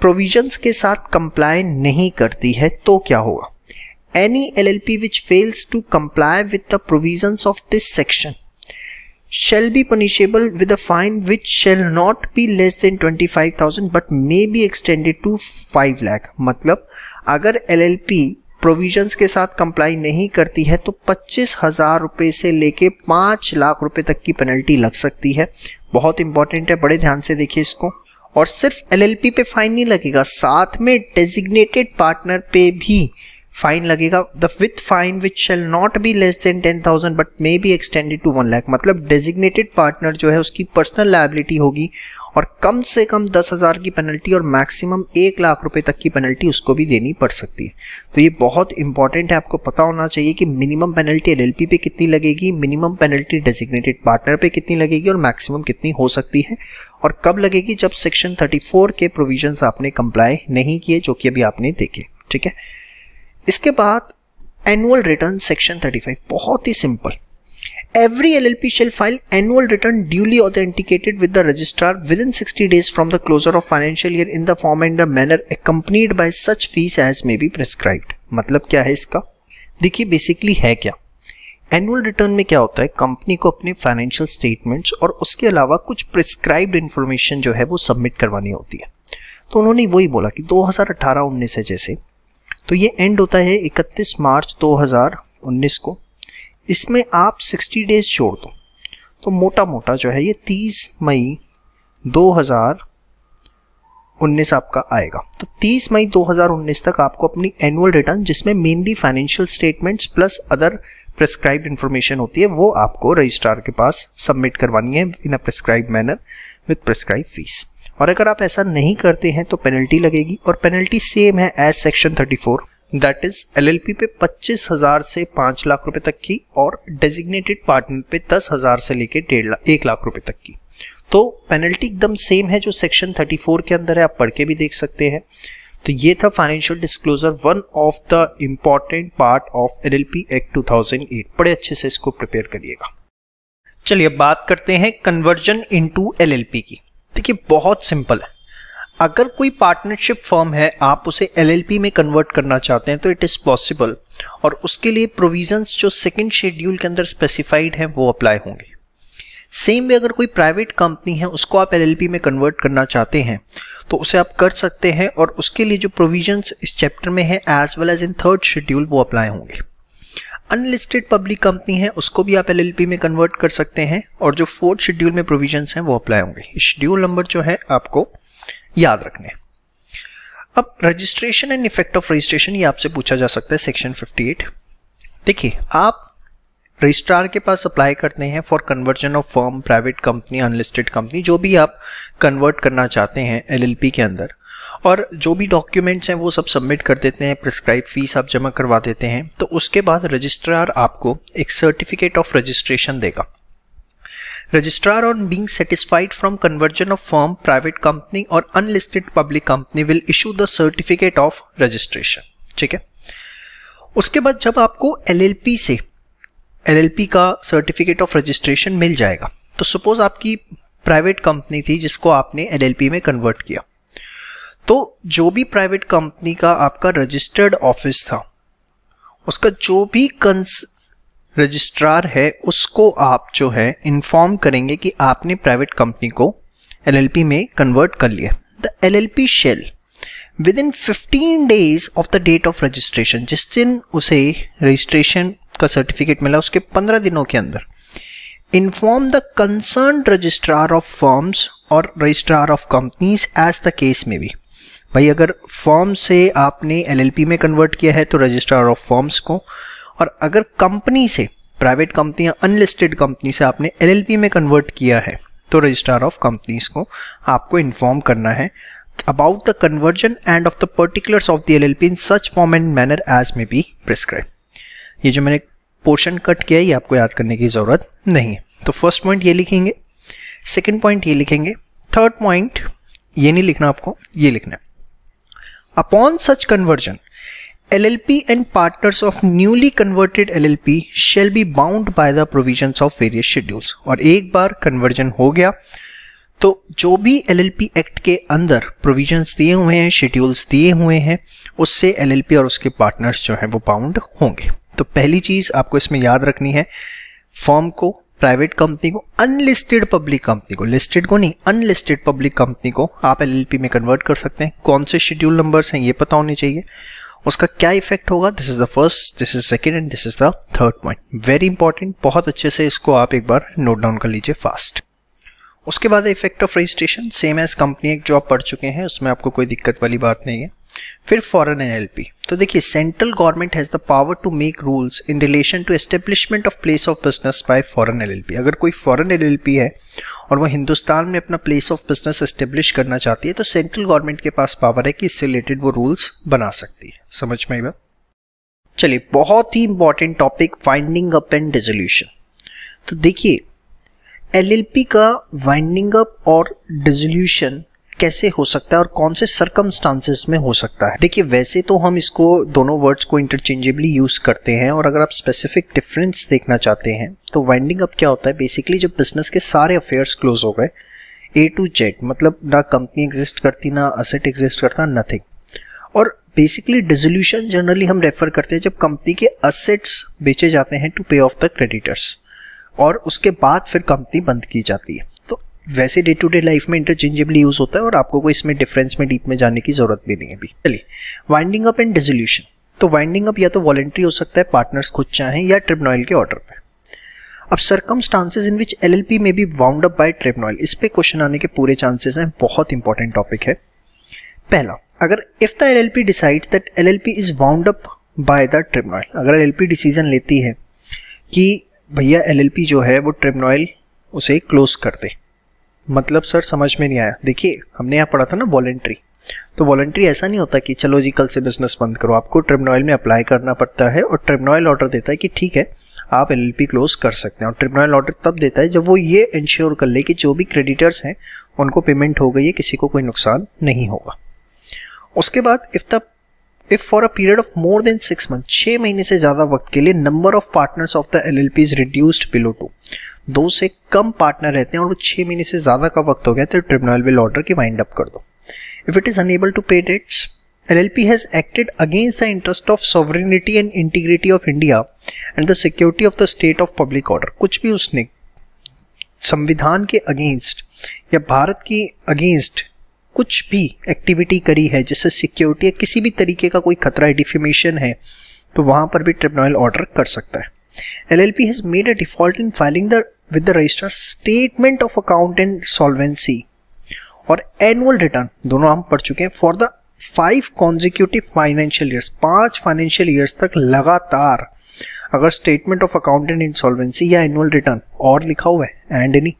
प्रोविजंस के साथ कंप्लाई नहीं करती है तो क्या होगा any L L P which fails to comply with the provisions of this section shall be punishable with a fine which shall not be less than 25,000 but may be extended to 5 lakh मतलब अगर LLP provisions के साथ comply नहीं करती है तो पच्चीस हजार रुपये से लेके पाँच लाख रुपए तक की पेनल्टी लग सकती है बहुत इंपॉर्टेंट है बड़े ध्यान से देखिए इसको और सिर्फ एलएलपी पे फाइन नहीं लगेगा साथ में डेजिग्नेटेड पार्टनर पे भी फाइन लगेगा the with fine which shall not be less than ten thousand but may be extended to one lakh मतलब डेजिग्नेटेड पार्टनर जो है उसकी पर्सनल लाइबिलिटी होगी और कम से कम दस हज़ार की पेनल्टी और मैक्सिमम एक लाख रुपए तक की पेनल्टी उसको भी देनी पड़ सकती है तो ये बहुत इंपॉर्टेंट है आपको पता होना चाहिए कि मिनिमम पेनल्टी एल पे कितनी लगेगी मिनिमम पेनल्टी डेजिग्नेटेड पार्टनर पे कितनी लगेगी और मैक्सिमम कितनी हो सकती है और कब लगेगी जब सेक्शन थर्टी के प्रोविजन आपने कंप्लाई नहीं किए जो कि अभी आपने देखे ठीक है इसके बाद एनुअल रिटर्न सेक्शन 35 बहुत ही simple every L L P shall file annual return duly authenticated with the registrar within sixty days from the closure of financial year in the form and the manner accompanied by such fees as may be prescribed मतलब क्या है इसका देखिए basically है क्या annual return में क्या होता है कंपनी को अपने फाइनेंशियल स्टेटमेंट्स और उसके अलावा कुछ प्रिस्क्राइब इन्फॉर्मेशन जो है वो सबमिट करवानी होती है तो उन्होंने वही बोला कि दो हजार अठारह उन्नीस है जैसे तो ये एंड होता है 31 मार्च 2019 को इसमें आप 60 डेज छोड़ दो तो मोटा मोटा जो है ये 30 मई 2019 आपका आएगा तो 30 मई 2019 तक आपको अपनी एनुअल रिटर्न जिसमें mainly financial statements plus other prescribe information होती है वो आपको रजिस्ट्रार के पास सबमिट करवानी है in a prescribe manner with prescribe fees और अगर आप ऐसा नहीं करते हैं तो पेनल्टी लगेगी और पेनल्टी सेम है एज सेक्शन 34 दैट इज पी पे पच्चीस हजार से पांच लाख रुपए तक की और डेजिग्नेटेड पार्टनर पे दस हजार से लेकर डेढ़ लाख एक लाख रुपए तक की तो पेनल्टी एकदम सेम है जो सेक्शन 34 के अंदर है आप पढ़ के भी देख सकते हैं तो ये था financial disclosure one of the important part of L L P act two thousand eight बड़े अच्छे से इसको प्रिपेयर करिएगा चलिए अब बात करते हैं कन्वर्जन इनटू एलएलपी की देखिए बहुत सिंपल है अगर कोई पार्टनरशिप फर्म है आप उसे एलएलपी में कन्वर्ट करना चाहते हैं तो इट इज़ पॉसिबल और उसके लिए प्रोविजंस जो सेकंड शेड्यूल के अंदर स्पेसिफाइड हैं वो अप्लाई होंगे सेम वे अगर कोई प्राइवेट कंपनी है उसको आप एलएलपी में कन्वर्ट करना चाहते हैं तो उसे आप कर सकते हैं और उसके लिए जो प्रोविजंस इस चैप्टर में है as well as in third schedule वो अप्लाई होंगे अनलिस्टेड पब्लिक कंपनी है उसको भी आप एल में कन्वर्ट कर सकते हैं और जो फोर्थ शेड्यूल में प्रोविजन हैं वो अप्लाई होंगे शेड्यूल नंबर जो है आपको याद रखने अब registration and effect of registration ये आपसे पूछा जा सकता है सेक्शन 58 देखिए आप रजिस्ट्रार के पास अप्लाई करते हैं for conversion of firm private company unlisted company जो भी आप कन्वर्ट करना चाहते हैं एलएलपी के अंदर और जो भी डॉक्यूमेंट्स हैं वो सब सबमिट कर देते हैं प्रिस्क्राइब फीस आप जमा करवा देते हैं तो उसके बाद रजिस्ट्रार आपको एक सर्टिफिकेट ऑफ रजिस्ट्रेशन देगा registrar on being satisfied from conversion of form private company और unlisted public company will issue the certificate of registration ठीक है उसके बाद जब आपको एल से एल का सर्टिफिकेट ऑफ रजिस्ट्रेशन मिल जाएगा तो सपोज आपकी प्राइवेट कंपनी थी जिसको आपने एल में कन्वर्ट किया तो जो भी प्राइवेट कंपनी का आपका रजिस्टर्ड ऑफिस था उसका जो भी कंस रजिस्ट्रार है उसको आप जो है इन्फॉर्म करेंगे कि आपने प्राइवेट कंपनी को एलएलपी में कन्वर्ट कर लिया the LLP shall within fifteen days of the date of registration जिस दिन उसे रजिस्ट्रेशन का सर्टिफिकेट मिला उसके पंद्रह दिनों के अंदर inform the concern registrar of firms और registrar of companies as the case में भी भाई अगर फॉर्म से आपने एलएलपी में कन्वर्ट किया है तो रजिस्ट्रार ऑफ फॉर्म्स को और अगर कंपनी से प्राइवेट कंपनी या अनलिस्टेड कंपनी से आपने एलएलपी में कन्वर्ट किया है तो रजिस्ट्रार ऑफ कंपनीज को आपको इन्फॉर्म करना है about the conversion and of the particulars of the L in such form and manner as may be prescribe ये जो मैंने पोर्शन कट किया है ये आपको याद करने की ज़रूरत नहीं है तो फर्स्ट पॉइंट ये लिखेंगे सेकेंड पॉइंट ये लिखेंगे थर्ड पॉइंट ये नहीं लिखना आपको ये लिखना है Upon such conversion, LLP and partners of newly converted LLP shall be bound by the provisions of various schedules. और एक बार कन्वर्जन हो गया तो जो भी LLP एक्ट के अंदर प्रोविजंस दिए हुए हैं शेड्यूल्स दिए हुए हैं उससे LLP और उसके पार्टनर्स जो हैं वो बाउंड होंगे तो पहली चीज़ आपको इसमें याद रखनी है फॉर्म को प्राइवेट कंपनी को अनलिस्टेड पब्लिक कंपनी को लिस्टेड को नहीं अनलिस्टेड पब्लिक कंपनी को आप एल में कन्वर्ट कर सकते हैं कौन से शेड्यूल नंबर्स हैं ये पता होने चाहिए उसका क्या इफेक्ट होगा this is the first this is second and this is the third point very important बहुत अच्छे से इसको आप एक बार नोट डाउन कर लीजिए फास्ट उसके बाद effect of registration same as company एक जॉब पढ़ चुके हैं उसमें आपको कोई दिक्कत वाली बात नहीं है फिर फॉरन एल पी तो देखिए central government has the power to make rules in relation to establishment of place of business by foreign P अगर कोई फॉरन एल एल पी है और वो हिंदुस्तान में अपना प्लेस ऑफ बिजनेस एस्टेब्लिश करना चाहती है तो सेंट्रल गवर्नमेंट के पास पावर है कि इससे रिलेटेड वो रूल्स बना सकती है समझ में आई बात चलिए बहुत ही important topic winding up and resolution तो देखिए एलएलपी का वाइंडिंग अप और डिजोल्यूशन कैसे हो सकता है और कौन से सर्कमस्टांसेस में हो सकता है देखिए वैसे तो हम इसको दोनों वर्ड्स को इंटरचेंजेबली यूज करते हैं और अगर आप स्पेसिफिक डिफरेंस देखना चाहते हैं तो वाइंडिंग अप क्या होता है बेसिकली जब बिजनेस के सारे अफेयर्स क्लोज हो गए ए टू जेड मतलब ना कंपनी एग्जिस्ट करती ना असेट एग्जिस्ट करता नथिंग और बेसिकली डिजोल्यूशन जनरली हम रेफर करते हैं जब कंपनी के असेट्स बेचे जाते हैं to pay off the creditors और उसके बाद फिर कंपनी बंद की जाती है तो वैसे डे टू डे लाइफ में इंटरचेंजेबली यूज होता है और आपको कोई इसमें डिफरेंस में डीप में जाने की जरूरत भी नहीं है अभी चलिए वाइंडिंग अप एंड डिजोल्यूशन तो वाइंडिंग अप या तो वॉलेंट्री हो सकता है पार्टनर्स खुद चाहें या ट्रिब्यूनल के ऑर्डर पर अब circumstances in which L L P में भी वाउंड अप बाई ट्रिब्यूनल इस पर क्वेश्चन आने के पूरे चांसेस हैं बहुत इंपॉर्टेंट टॉपिक है पहला अगर if the L L P decide that L L P is wound up by the tribunal अगर एल एल पी डिसीजन लेती है कि भैया एलएलपी जो है वो ट्रिब्यूनल उसे क्लोज कर दे मतलब सर समझ में नहीं आया देखिए हमने यहाँ पढ़ा था ना वॉलेंट्री तो वॉलेंट्री ऐसा नहीं होता कि चलो जी कल से बिजनेस बंद करो आपको ट्रिब्यूनल में अप्लाई करना पड़ता है और ट्रिब्यूनल ऑर्डर देता है कि ठीक है आप एल क्लोज कर सकते हैं और ट्रिब्यूनल ऑर्डर तब देता है जब वो ये इंश्योर कर ले कि जो भी क्रेडिटर्स हैं उनको पेमेंट हो गई है किसी को कोई नुकसान नहीं होगा उसके बाद if the if for a period of more than six month छह महीने से ज़्यादा वक्त के लिए number of partners of the L L P is reduced below two दो से कम पार्टनर रहते हैं और वो छह महीने से ज़्यादा का वक्त हो गया तो ट्रिब्यूनल विल ऑर्डर की वाइंड अप कर दो if it is unable to pay debts L L P has acted against the interest of sovereignty and integrity of India and the security of the state of public order कुछ भी उसने संविधान के against या भारत की against कुछ भी activity करी है जैसे सिक्योरिटी या किसी भी तरीके का कोई खतरा है डिफिमेशन है तो वहाँ पर भी ट्रिब्यूनल ऑर्डर कर सकता है L L P has made a default in filing the with the register statement of account and solvency और एनुअल रिटर्न दोनों हम पढ़ चुके हैं for the five consecutive financial years पांच फाइनेंशियल ईयर्स तक लगातार अगर स्टेटमेंट ऑफ अकाउंटेंट इंसॉल्वेंसी या एनुअल रिटर्न और लिखा हुआ है एंड नहीं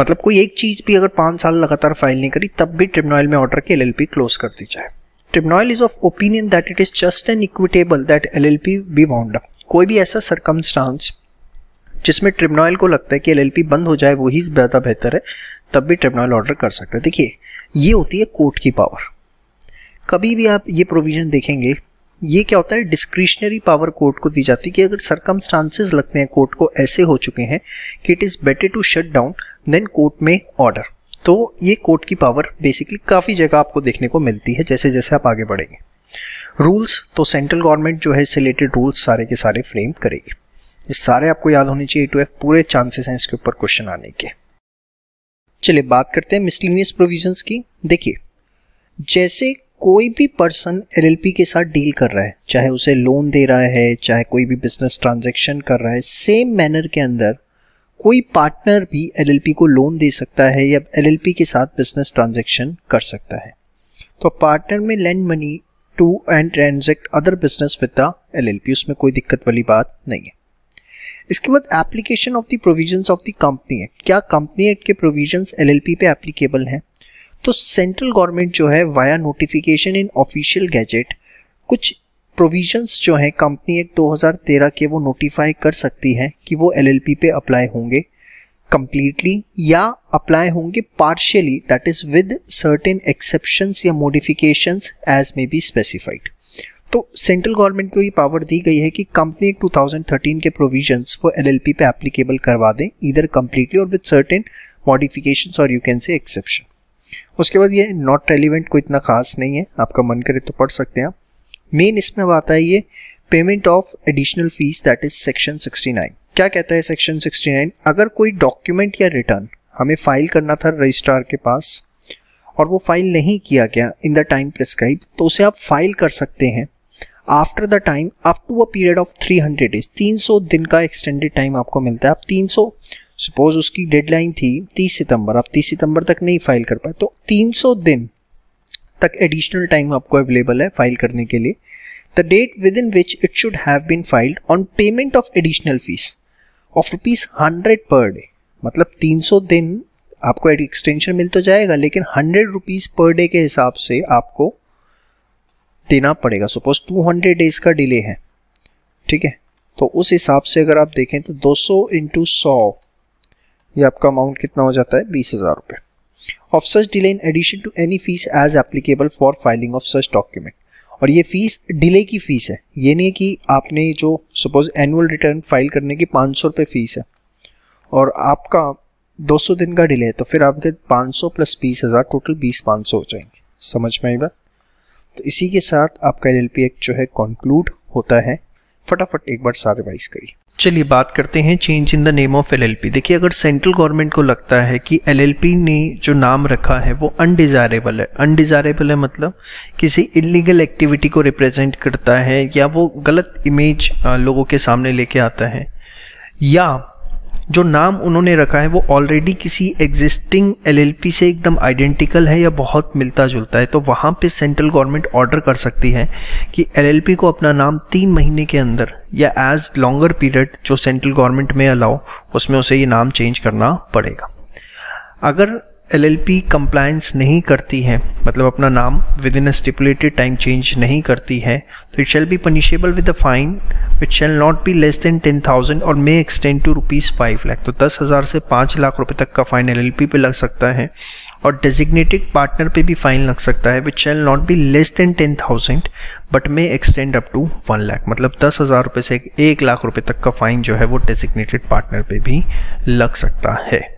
मतलब कोई एक चीज़ भी अगर पांच साल लगातार फाइल नहीं करी तब भी ट्रिब्यूनल में ऑर्डर के एल क्लोज कर दी जाए tribunal is of opinion that it is just and equitable that L B wound कोई भी ऐसा सरकमस्टांस जिसमें ट्रिब्यूनल को लगता है कि एल बंद हो जाए वही ज़्यादा बेहतर है तब भी ट्रिब्यूनल ऑर्डर कर सकते हैं देखिए ये होती है कोर्ट की पावर कभी भी आप ये प्रोविज़न देखेंगे ये क्या होता है डिस्क्रिशनरी पावर कोर्ट को दी जाती है कि अगर सरकमस्टांसेस लगते हैं कोर्ट को ऐसे हो चुके हैं कि it is better to shut down than court में ऑर्डर तो ये कोर्ट की पावर बेसिकली काफ़ी जगह आपको देखने को मिलती है जैसे जैसे आप आगे बढ़ेंगे रूल्स तो सेंट्रल गवर्नमेंट जो है इससे रिलेटेड रूल्स सारे के सारे फ्रेम करेगी ये सारे आपको याद होने चाहिए टू एफ पूरे चांसेस हैं इसके ऊपर क्वेश्चन आने के चलिए बात करते हैं मिसलिनियस प्रोविजंस की देखिए जैसे कोई भी पर्सन एलएलपी के साथ डील कर रहा है चाहे उसे लोन दे रहा है चाहे कोई भी बिजनेस ट्रांजेक्शन कर रहा है सेम मैनर के अंदर कोई पार्टनर भी एलएलपी को लोन दे सकता है या एलएलपी के साथ बिजनेस ट्रांजेक्शन कर सकता है तो पार्टनर में lend money to and transact other business with the L उसमें कोई दिक्कत वाली बात नहीं है इसके बाद application of the provisions of the company act क्या कंपनी एक्ट के प्रोविजंस एलएलपी पे एप्लीकेबल हैं तो सेंट्रल गवर्नमेंट जो है via notification in official gazette कुछ प्रोविजंस जो हैं कंपनी एक्ट 2013 के वो नोटिफाई कर सकती है कि वो एलएलपी पे अप्लाई होंगे कंप्लीटली या अप्लाई होंगे partially that is with certain exceptions या modification as may be specified तो सेंट्रल गवर्नमेंट को ये पावर दी गई है कि कंपनी एक्ट 2013 के प्रोविजंस वो एलएलपी पे एप्लीकेबल करवा दें इधर कंप्लीटली और विद सर्टेन मॉडिफिकेशंस और यू कैन से एक्सेप्शन उसके बाद ये नॉट रेलिवेंट कोई इतना खास नहीं है आपका मन करे तो पढ़ सकते हैं मेन इसमें अब आता है ये payment of additional fees that is section 69 क्या कहता है सेक्शन 69 अगर कोई डॉक्यूमेंट या रिटर्न हमें फाइल करना था रजिस्ट्रार के पास और वो फाइल नहीं किया गया इन द टाइम प्रिस्क्राइब तो उसे आप फाइल कर सकते हैं after the time up to a period of 300 days 300 दिन का एक्सटेंडेड टाइम आपको मिलता है आप 300 सपोज उसकी डेडलाइन थी 30 सितंबर आप 30 सितंबर तक नहीं फाइल कर पाए तो 300 दिन तक एडिशनल टाइम आपको अवेलेबल है फाइल करने के लिए the date within which it should have been filed on payment of additional fees of rupees hundred per day मतलब 300 दिन आपको एक्सटेंशन मिल तो जाएगा लेकिन हंड्रेड रुपीज पर डे के हिसाब से आपको देना पड़ेगा सपोज 200 डेज का डिले है ठीक है तो उस हिसाब से अगर आप देखें तो 200 सौ इंटू सौ ये आपका अमाउंट कितना हो जाता है बीस हज़ार रुपए of such delay in addition to any fees as applicable for filing of such document और ये फीस डिले की फीस है ये नहीं है कि आपने जो सपोज एनुअल रिटर्न फाइल करने की पाँच सौ रुपये फीस है और आपका 200 दिन का डिले है तो फिर आपके 500 प्लस बीस हज़ार टोटल बीस पाँच सौ हो जाएंगे समझ में आई बात तो इसी के साथ आपका एल एक्ट जो है कंक्लूड होता है फटाफट एक बार सारे वाइज करिए चलिए बात करते हैं change in the name of LLP देखिए अगर सेंट्रल गवर्नमेंट को लगता है कि एलएलपी ने जो नाम रखा है वो अनडिजायरेबल है अनडिजायरेबल है मतलब किसी इलीगल एक्टिविटी को रिप्रेजेंट करता है या वो गलत इमेज लोगों के सामने लेके आता है या जो नाम उन्होंने रखा है वो ऑलरेडी किसी एग्जिस्टिंग एलएलपी से एकदम आइडेंटिकल है या बहुत मिलता जुलता है तो वहाँ पे सेंट्रल गवर्नमेंट ऑर्डर कर सकती है कि एलएलपी को अपना नाम तीन महीने के अंदर या एज लॉन्गर पीरियड जो सेंट्रल गवर्नमेंट में अलाउ उसमें उसे ये नाम चेंज करना पड़ेगा अगर एलएलपी कंप्लायंस नहीं करती है मतलब अपना नाम within a stipulated time change नहीं करती है तो it shall be punishable with a fine which shall not be less than ten thousand और may extend to rupees five lakh तो दस हज़ार से पाँच लाख रुपए तक का फाइन पी पे लग सकता है और डेजिग्नेटेड पार्टनर पे भी फाइन लग सकता है which shall not be less than ten thousand but may extend up to one lakh मतलब दस हज़ार रुपये से एक लाख रुपये तक का फाइन जो है वो डेजिग्नेटेड पार्टनर पे भी लग सकता है